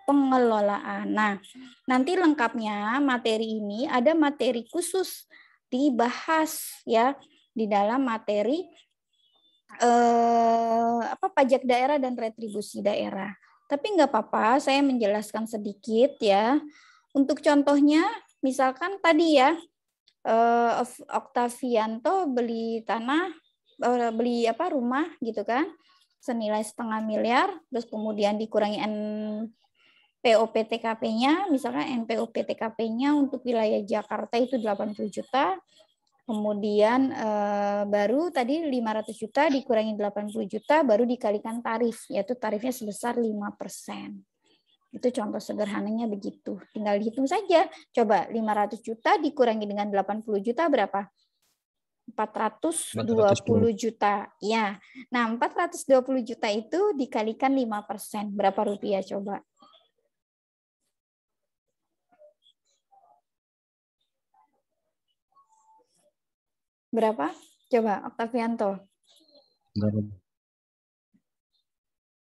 pengelolaan. Nah, nanti lengkapnya materi ini ada materi khusus dibahas ya di dalam materi eh, apa pajak daerah dan retribusi daerah. Tapi nggak apa-apa, saya menjelaskan sedikit ya. Untuk contohnya, misalkan tadi ya, eh, Octavianto beli tanah, eh, beli apa rumah gitu kan, senilai setengah miliar, terus kemudian dikurangi POPTKP-nya, misalkan NPOPTKP-nya untuk wilayah Jakarta itu 80 juta, kemudian eh, baru tadi 500 juta dikurangi 80 juta, baru dikalikan tarif, yaitu tarifnya sebesar 5%. Itu contoh sederhananya begitu. Tinggal dihitung saja. Coba 500 juta dikurangi dengan 80 juta berapa? 420 juta. Ya. Nah, 420 juta itu dikalikan 5%. Berapa rupiah coba? Berapa? Coba Oktavianto.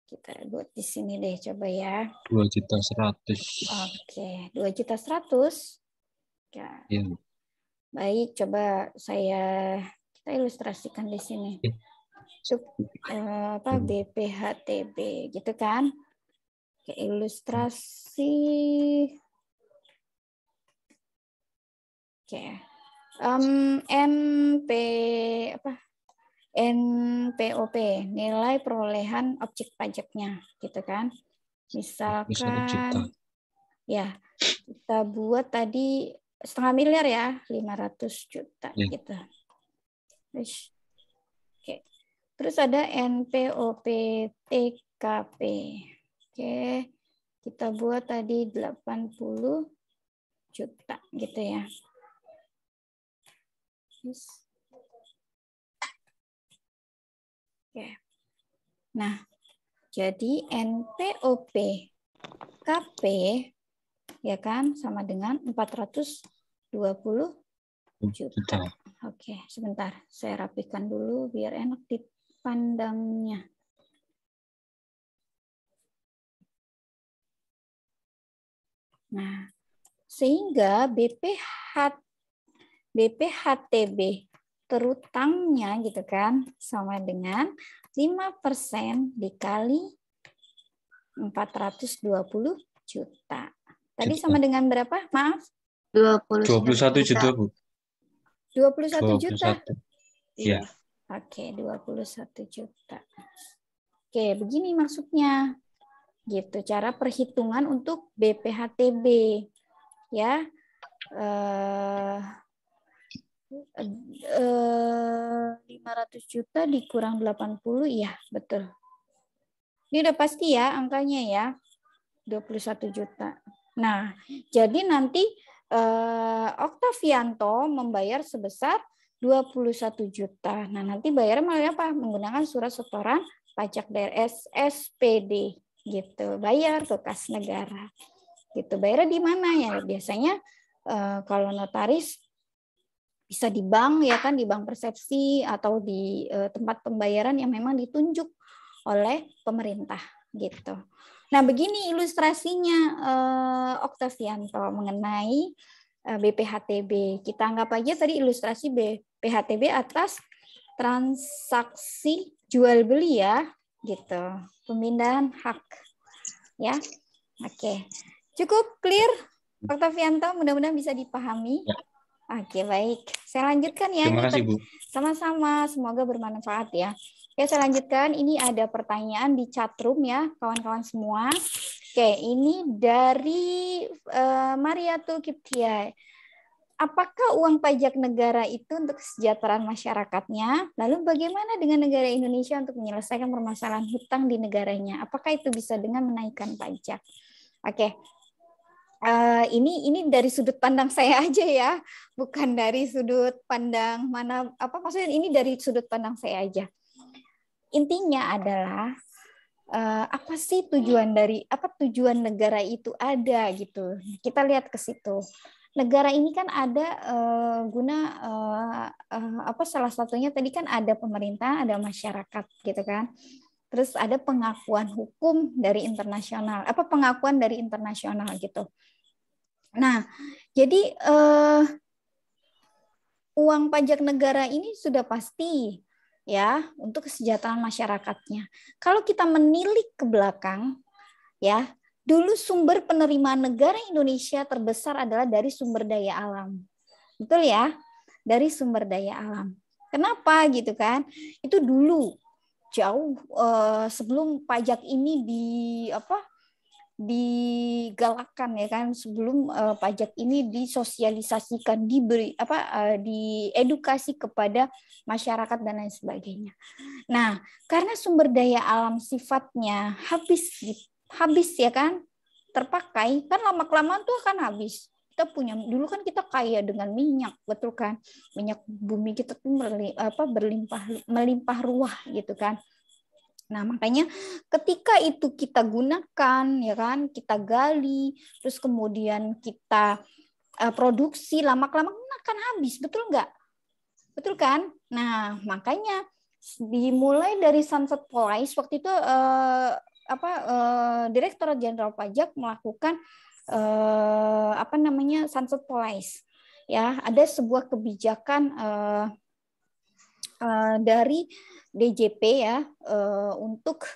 Kita buat di sini deh, coba ya. Dua juta seratus. Oke, dua juta seratus. Ya. ya. Baik, coba saya kita ilustrasikan di sini. Iya. Sub, eh, apa BPHTB iya. gitu kan? Oke, ilustrasi. Oke. Um, NP apa? NPOP, nilai perolehan objek pajaknya, gitu kan? Misalkan ya, kita buat tadi setengah miliar ya, 500 juta ya. gitu. Terus oke. Terus ada NPOP TKP. Oke. Kita buat tadi 80 juta gitu ya. Oke. Nah, jadi NPOP KP ya kan sama dengan 420 juta. Oke, sebentar. Saya rapikan dulu biar enak dipandangnya. Nah, sehingga BPH BPHTB terutangnya gitu kan sama dengan 5% dikali 420 juta. Tadi juta. sama dengan berapa? Maaf. 21 juta, Bu. 21, 21 juta. Iya. Oke, 21 juta. Oke, begini maksudnya. Gitu cara perhitungan untuk BPHTB. Ya. Eh 500 eh, juta dikurang 80, iya betul. Ini udah pasti ya angkanya ya, 21 juta. Nah, jadi nanti eh, Oktavianto membayar sebesar 21 juta. Nah, nanti bayarnya melalui apa? Menggunakan surat setoran pajak daerah (SPD) gitu. Bayar ke kas negara. Gitu. Bayar di mana ya? Biasanya eh, kalau notaris bisa di bank ya kan di bank persepsi atau di uh, tempat pembayaran yang memang ditunjuk oleh pemerintah gitu. Nah begini ilustrasinya uh, Oktavianto mengenai uh, eh, BPHTB. Kita anggap aja tadi ilustrasi BPHTB atas transaksi jual beli ya gitu pemindahan hak ya oke cukup clear Oktavianto mudah-mudahan bisa dipahami ya. Oke, baik. Saya lanjutkan ya. Terima kasih, Bu. Sama-sama. Semoga bermanfaat ya. Oke, ya, saya lanjutkan. Ini ada pertanyaan di chat room ya, kawan-kawan semua. Oke, ini dari uh, eh, Mariatu Kiptia. Apakah uang pajak negara itu untuk kesejahteraan masyarakatnya? Lalu bagaimana dengan negara Indonesia untuk menyelesaikan permasalahan hutang di negaranya? Apakah itu bisa dengan menaikkan pajak? Oke, Eh, ini ini dari sudut pandang saya aja ya, bukan dari sudut pandang mana apa maksudnya ini dari sudut pandang saya aja. Intinya adalah uh, apa sih tujuan dari apa tujuan negara itu ada gitu. Kita lihat ke situ. Negara ini kan ada uh, guna uh, uh, apa salah satunya tadi kan ada pemerintah, ada masyarakat gitu kan terus ada pengakuan hukum dari internasional apa pengakuan dari internasional gitu nah jadi uh, uang pajak negara ini sudah pasti ya untuk kesejahteraan masyarakatnya kalau kita menilik ke belakang ya dulu sumber penerimaan negara Indonesia terbesar adalah dari sumber daya alam betul ya dari sumber daya alam kenapa gitu kan itu dulu jauh uh, sebelum pajak ini di apa digalakkan ya kan sebelum uh, pajak ini disosialisasikan diberi apa uh, diedukasi kepada masyarakat dan lain sebagainya. Nah, karena sumber daya alam sifatnya habis habis ya kan terpakai kan lama kelamaan tuh akan habis kita punya dulu kan kita kaya dengan minyak betul kan minyak bumi kita tuh merli, apa berlimpah melimpah ruah gitu kan Nah, makanya ketika itu kita gunakan, ya kan, kita gali, terus kemudian kita uh, produksi, lama-kelamaan kan akan habis, betul nggak? Betul kan? Nah, makanya dimulai dari sunset price waktu itu uh, apa uh, eh, Direktorat Jenderal Pajak melakukan eh, apa namanya sunset police ya ada sebuah kebijakan eh, eh, dari DJP ya eh, untuk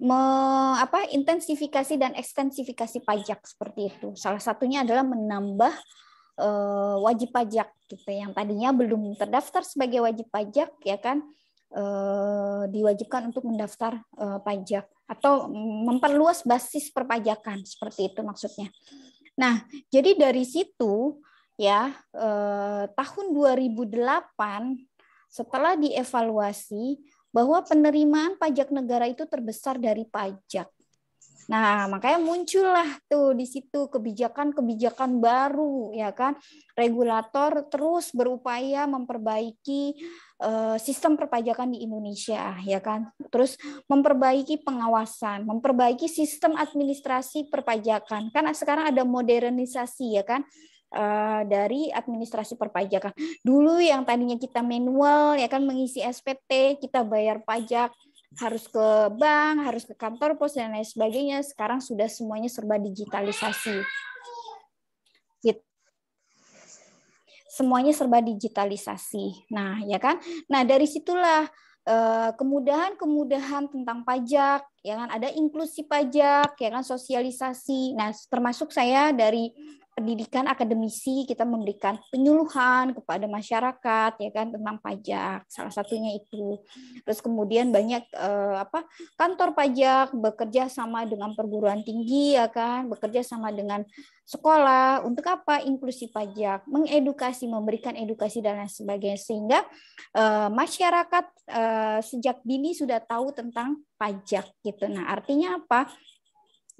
me, apa intensifikasi dan ekstensifikasi pajak seperti itu. Salah satunya adalah menambah eh, wajib pajak gitu yang tadinya belum terdaftar sebagai wajib pajak ya kan Eh, diwajibkan untuk mendaftar eh, pajak atau memperluas basis perpajakan seperti itu maksudnya. Nah, jadi dari situ ya eh, tahun 2008 setelah dievaluasi bahwa penerimaan pajak negara itu terbesar dari pajak. Nah, makanya muncullah tuh di situ kebijakan-kebijakan baru ya kan. Regulator terus berupaya memperbaiki uh, sistem perpajakan di Indonesia ya kan. Terus memperbaiki pengawasan, memperbaiki sistem administrasi perpajakan. Kan sekarang ada modernisasi ya kan eh, dari administrasi perpajakan. Dulu yang tadinya kita manual ya kan mengisi SPT, kita bayar pajak harus ke bank, harus ke kantor pos dan lain sebagainya. Sekarang sudah semuanya serba digitalisasi. Gitu. Semuanya serba digitalisasi. Nah, ya kan? Nah, dari situlah eh, kemudahan-kemudahan tentang pajak, ya kan ada inklusi pajak, ya kan sosialisasi. Nah, termasuk saya dari pendidikan akademisi kita memberikan penyuluhan kepada masyarakat ya kan tentang pajak salah satunya itu terus kemudian banyak eh, apa kantor pajak bekerja sama dengan perguruan tinggi ya kan bekerja sama dengan sekolah untuk apa inklusi pajak mengedukasi memberikan edukasi dan lain sebagainya sehingga eh, masyarakat eh, sejak dini sudah tahu tentang pajak gitu nah artinya apa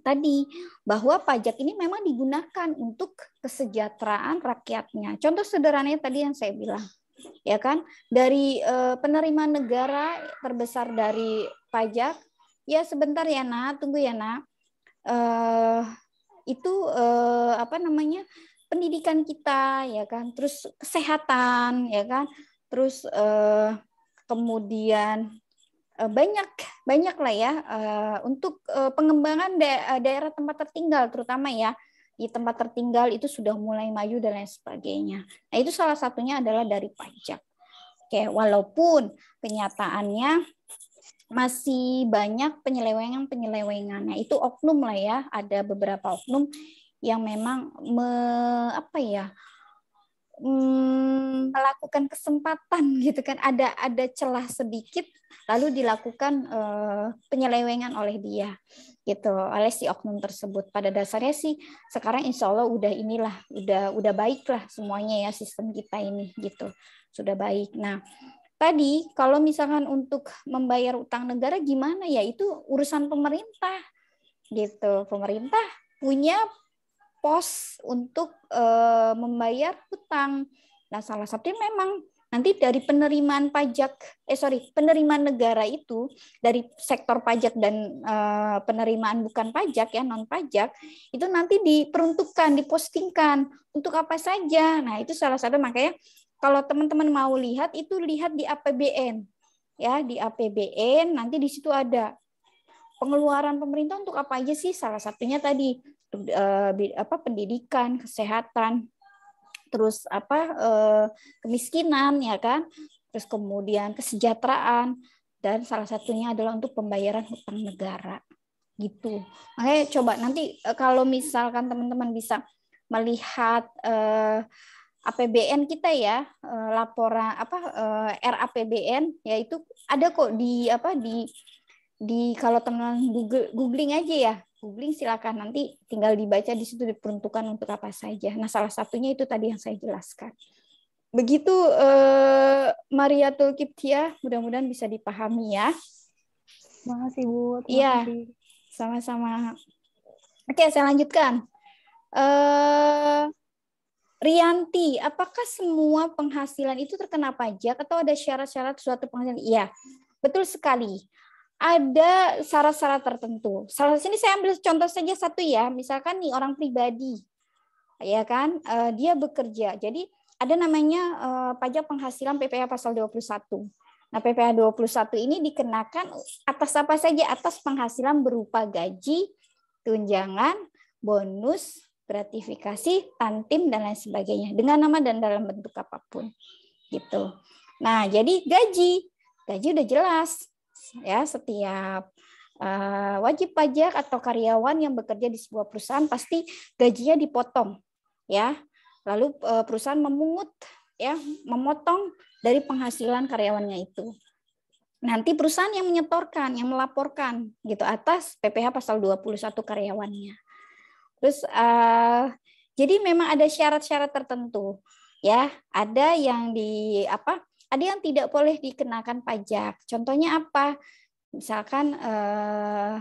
tadi bahwa pajak ini memang digunakan untuk kesejahteraan rakyatnya. Contoh sederhananya tadi yang saya bilang, ya kan? Dari uh, penerimaan negara terbesar dari pajak, ya sebentar ya nak, tunggu ya nak. uh, itu uh, apa namanya pendidikan kita, ya kan? Terus kesehatan, ya kan? Terus uh, kemudian Eh, banyak banyak lah ya eh, untuk eh, pengembangan da daerah tempat tertinggal terutama ya di tempat tertinggal itu sudah mulai maju dan lain sebagainya. Nah itu salah satunya adalah dari pajak. Oke, walaupun kenyataannya masih banyak penyelewengan-penyelewengan. Nah, itu oknum lah ya, ada beberapa oknum yang memang me, apa ya hmm, melakukan kesempatan gitu kan ada ada celah sedikit lalu dilakukan uh, penyelewengan oleh dia gitu oleh si oknum tersebut pada dasarnya sih sekarang insya Allah udah inilah udah udah baik lah semuanya ya sistem kita ini gitu sudah baik nah tadi kalau misalkan untuk membayar utang negara gimana ya itu urusan pemerintah gitu pemerintah punya pos untuk uh, membayar hutang. Nah, salah satunya memang nanti dari penerimaan pajak eh sorry penerimaan negara itu dari sektor pajak dan e, penerimaan bukan pajak ya non pajak itu nanti diperuntukkan dipostingkan untuk apa saja nah itu salah satu makanya kalau teman-teman mau lihat itu lihat di APBN ya di APBN nanti di situ ada pengeluaran pemerintah untuk apa aja sih salah satunya tadi Eh, apa pendidikan, kesehatan, terus apa eh, kemiskinan ya kan, terus kemudian kesejahteraan dan salah satunya adalah untuk pembayaran hutang negara gitu. Makanya coba nanti eh, kalau misalkan teman-teman bisa melihat eh, APBN kita ya, laporan apa eh, RAPBN yaitu ada kok di apa di di kalau teman Google googling aja ya googling silakan nanti tinggal dibaca di situ diperuntukkan untuk apa saja. Nah, salah satunya itu tadi yang saya jelaskan. Begitu eh, Maria Tulkiptia, mudah-mudahan bisa dipahami ya. Terima kasih Bu. Iya. Sama-sama. Oke, saya lanjutkan. Eh Rianti, apakah semua penghasilan itu terkena pajak atau ada syarat-syarat suatu penghasilan? Iya, betul sekali ada syarat-syarat tertentu. Salah sini saya ambil contoh saja satu ya, misalkan nih orang pribadi, ya kan, uh, dia bekerja. Jadi ada namanya uh, pajak penghasilan PPh pasal 21. Nah, PPh 21 ini dikenakan atas apa saja? Atas penghasilan berupa gaji, tunjangan, bonus, gratifikasi, tantim dan lain sebagainya dengan nama dan dalam bentuk apapun. Gitu. Nah, jadi gaji, gaji udah jelas ya setiap uh, wajib pajak atau karyawan yang bekerja di sebuah perusahaan pasti gajinya dipotong ya lalu uh, perusahaan memungut ya memotong dari penghasilan karyawannya itu nanti perusahaan yang menyetorkan yang melaporkan gitu atas PPh pasal 21 karyawannya terus uh, jadi memang ada syarat-syarat tertentu ya ada yang di apa ada yang tidak boleh dikenakan pajak. Contohnya apa? Misalkan eh,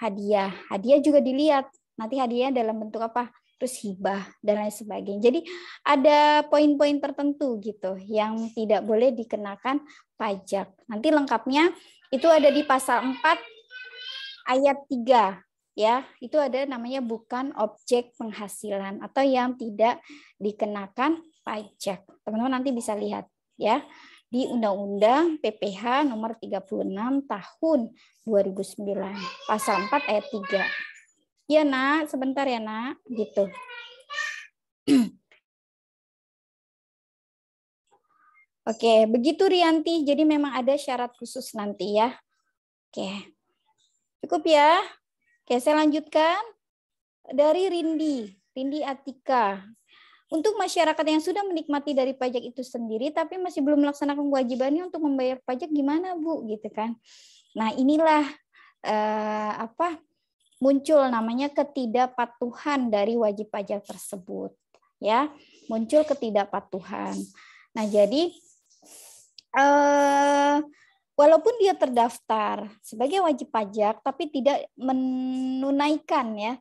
hadiah. Hadiah juga dilihat. Nanti hadiahnya dalam bentuk apa? terus hibah dan lain sebagainya. Jadi ada poin-poin tertentu gitu yang tidak boleh dikenakan pajak. Nanti lengkapnya itu ada di pasal 4 ayat 3 ya. Itu ada namanya bukan objek penghasilan atau yang tidak dikenakan pajak. Teman-teman nanti bisa lihat ya di Undang-Undang PPH nomor 36 tahun 2009 pasal 4 ayat 3. Ya Nak, sebentar ya, Nak, gitu. Oke, begitu Rianti. Jadi memang ada syarat khusus nanti ya. Oke. Cukup ya. Oke, saya lanjutkan. Dari Rindi, Rindi Atika. Untuk masyarakat yang sudah menikmati dari pajak itu sendiri, tapi masih belum melaksanakan kewajibannya untuk membayar pajak, gimana Bu? Gitu kan? Nah inilah eh, apa muncul namanya ketidakpatuhan dari wajib pajak tersebut, ya muncul ketidakpatuhan. Nah jadi eh, walaupun dia terdaftar sebagai wajib pajak, tapi tidak menunaikan ya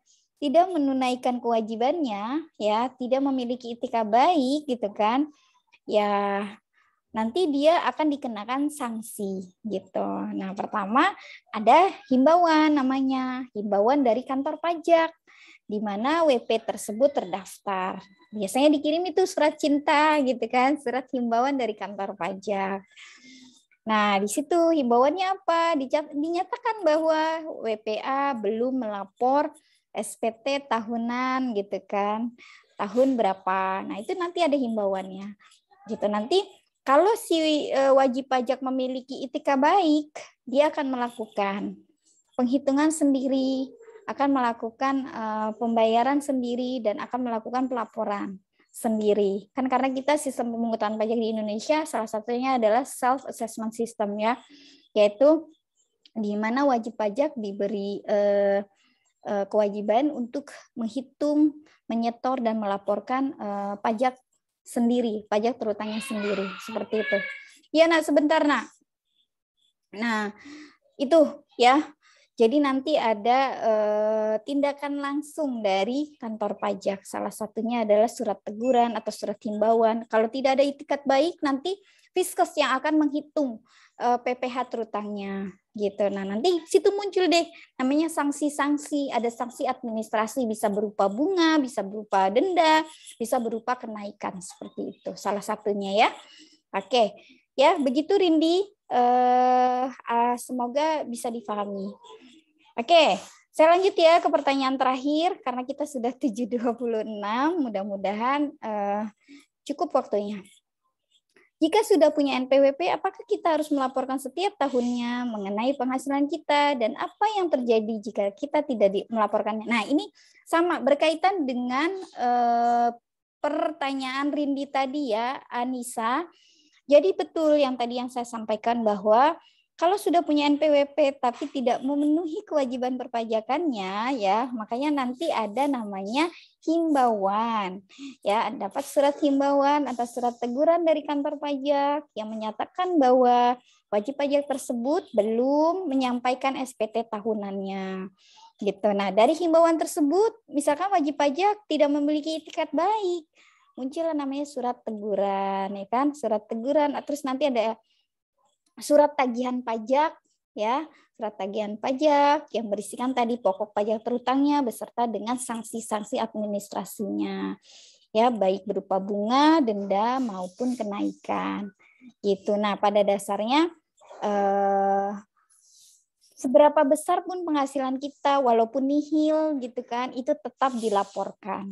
tidak menunaikan kewajibannya, ya, tidak memiliki etika baik gitu kan, ya nanti dia akan dikenakan sanksi gitu. Nah, pertama ada himbauan namanya, himbauan dari kantor pajak di mana WP tersebut terdaftar. Biasanya dikirim itu surat cinta gitu kan, surat himbauan dari kantor pajak. Nah, di situ himbauannya apa? Dinyatakan bahwa WPA belum melapor SPT tahunan gitu kan tahun berapa nah itu nanti ada himbauannya gitu nanti kalau si e, wajib pajak memiliki itika baik dia akan melakukan penghitungan sendiri akan melakukan e, pembayaran sendiri dan akan melakukan pelaporan sendiri kan karena kita sistem pemungutan pajak di Indonesia salah satunya adalah self assessment system ya yaitu di mana wajib pajak diberi uh, Eh, kewajiban untuk menghitung, menyetor dan melaporkan eh, pajak sendiri, pajak terutangnya sendiri, seperti itu. Ya, Nak, sebentar, Nak. Nah, itu ya. Jadi nanti ada eh, tindakan langsung dari kantor pajak. Salah satunya adalah surat teguran atau surat himbauan. Kalau tidak ada itikat baik, nanti fiskus yang akan menghitung uh, eh, PPH terutangnya gitu. Nah, nanti situ muncul deh namanya sanksi-sanksi, ada sanksi administrasi bisa berupa bunga, bisa berupa denda, bisa berupa kenaikan seperti itu. Salah satunya ya. Oke. Ya, begitu Rindi. Uh, uh, semoga bisa difahami. Oke, saya lanjut ya ke pertanyaan terakhir karena kita sudah 7.26, mudah-mudahan uh, cukup waktunya. Jika sudah punya NPWP, apakah kita harus melaporkan setiap tahunnya mengenai penghasilan kita dan apa yang terjadi jika kita tidak melaporkannya? Nah, ini sama berkaitan dengan eh, pertanyaan Rindi tadi ya, Anissa. Jadi betul yang tadi yang saya sampaikan bahwa kalau sudah punya NPWP tapi tidak memenuhi kewajiban perpajakannya ya makanya nanti ada namanya himbauan ya dapat surat himbauan atau surat teguran dari kantor pajak yang menyatakan bahwa wajib pajak tersebut belum menyampaikan SPT tahunannya gitu nah dari himbauan tersebut misalkan wajib pajak tidak memiliki etikat baik muncullah namanya surat teguran ya kan surat teguran terus nanti ada surat tagihan pajak ya surat tagihan pajak yang berisikan tadi pokok pajak terutangnya beserta dengan sanksi-sanksi administrasinya ya baik berupa bunga denda maupun kenaikan gitu nah pada dasarnya eh, seberapa besar pun penghasilan kita walaupun nihil gitu kan itu tetap dilaporkan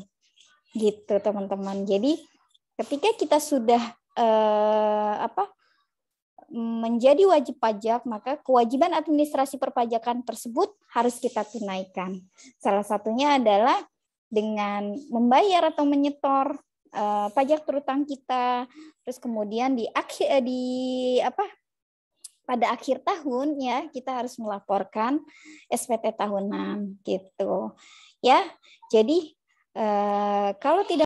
gitu teman-teman jadi ketika kita sudah eh, apa menjadi wajib pajak, maka kewajiban administrasi perpajakan tersebut harus kita tunaikan. Salah satunya adalah dengan membayar atau menyetor uh, pajak terutang kita, terus kemudian di akhir eh, di apa pada akhir tahun ya kita harus melaporkan SPT tahunan gitu ya. Jadi uh, kalau tidak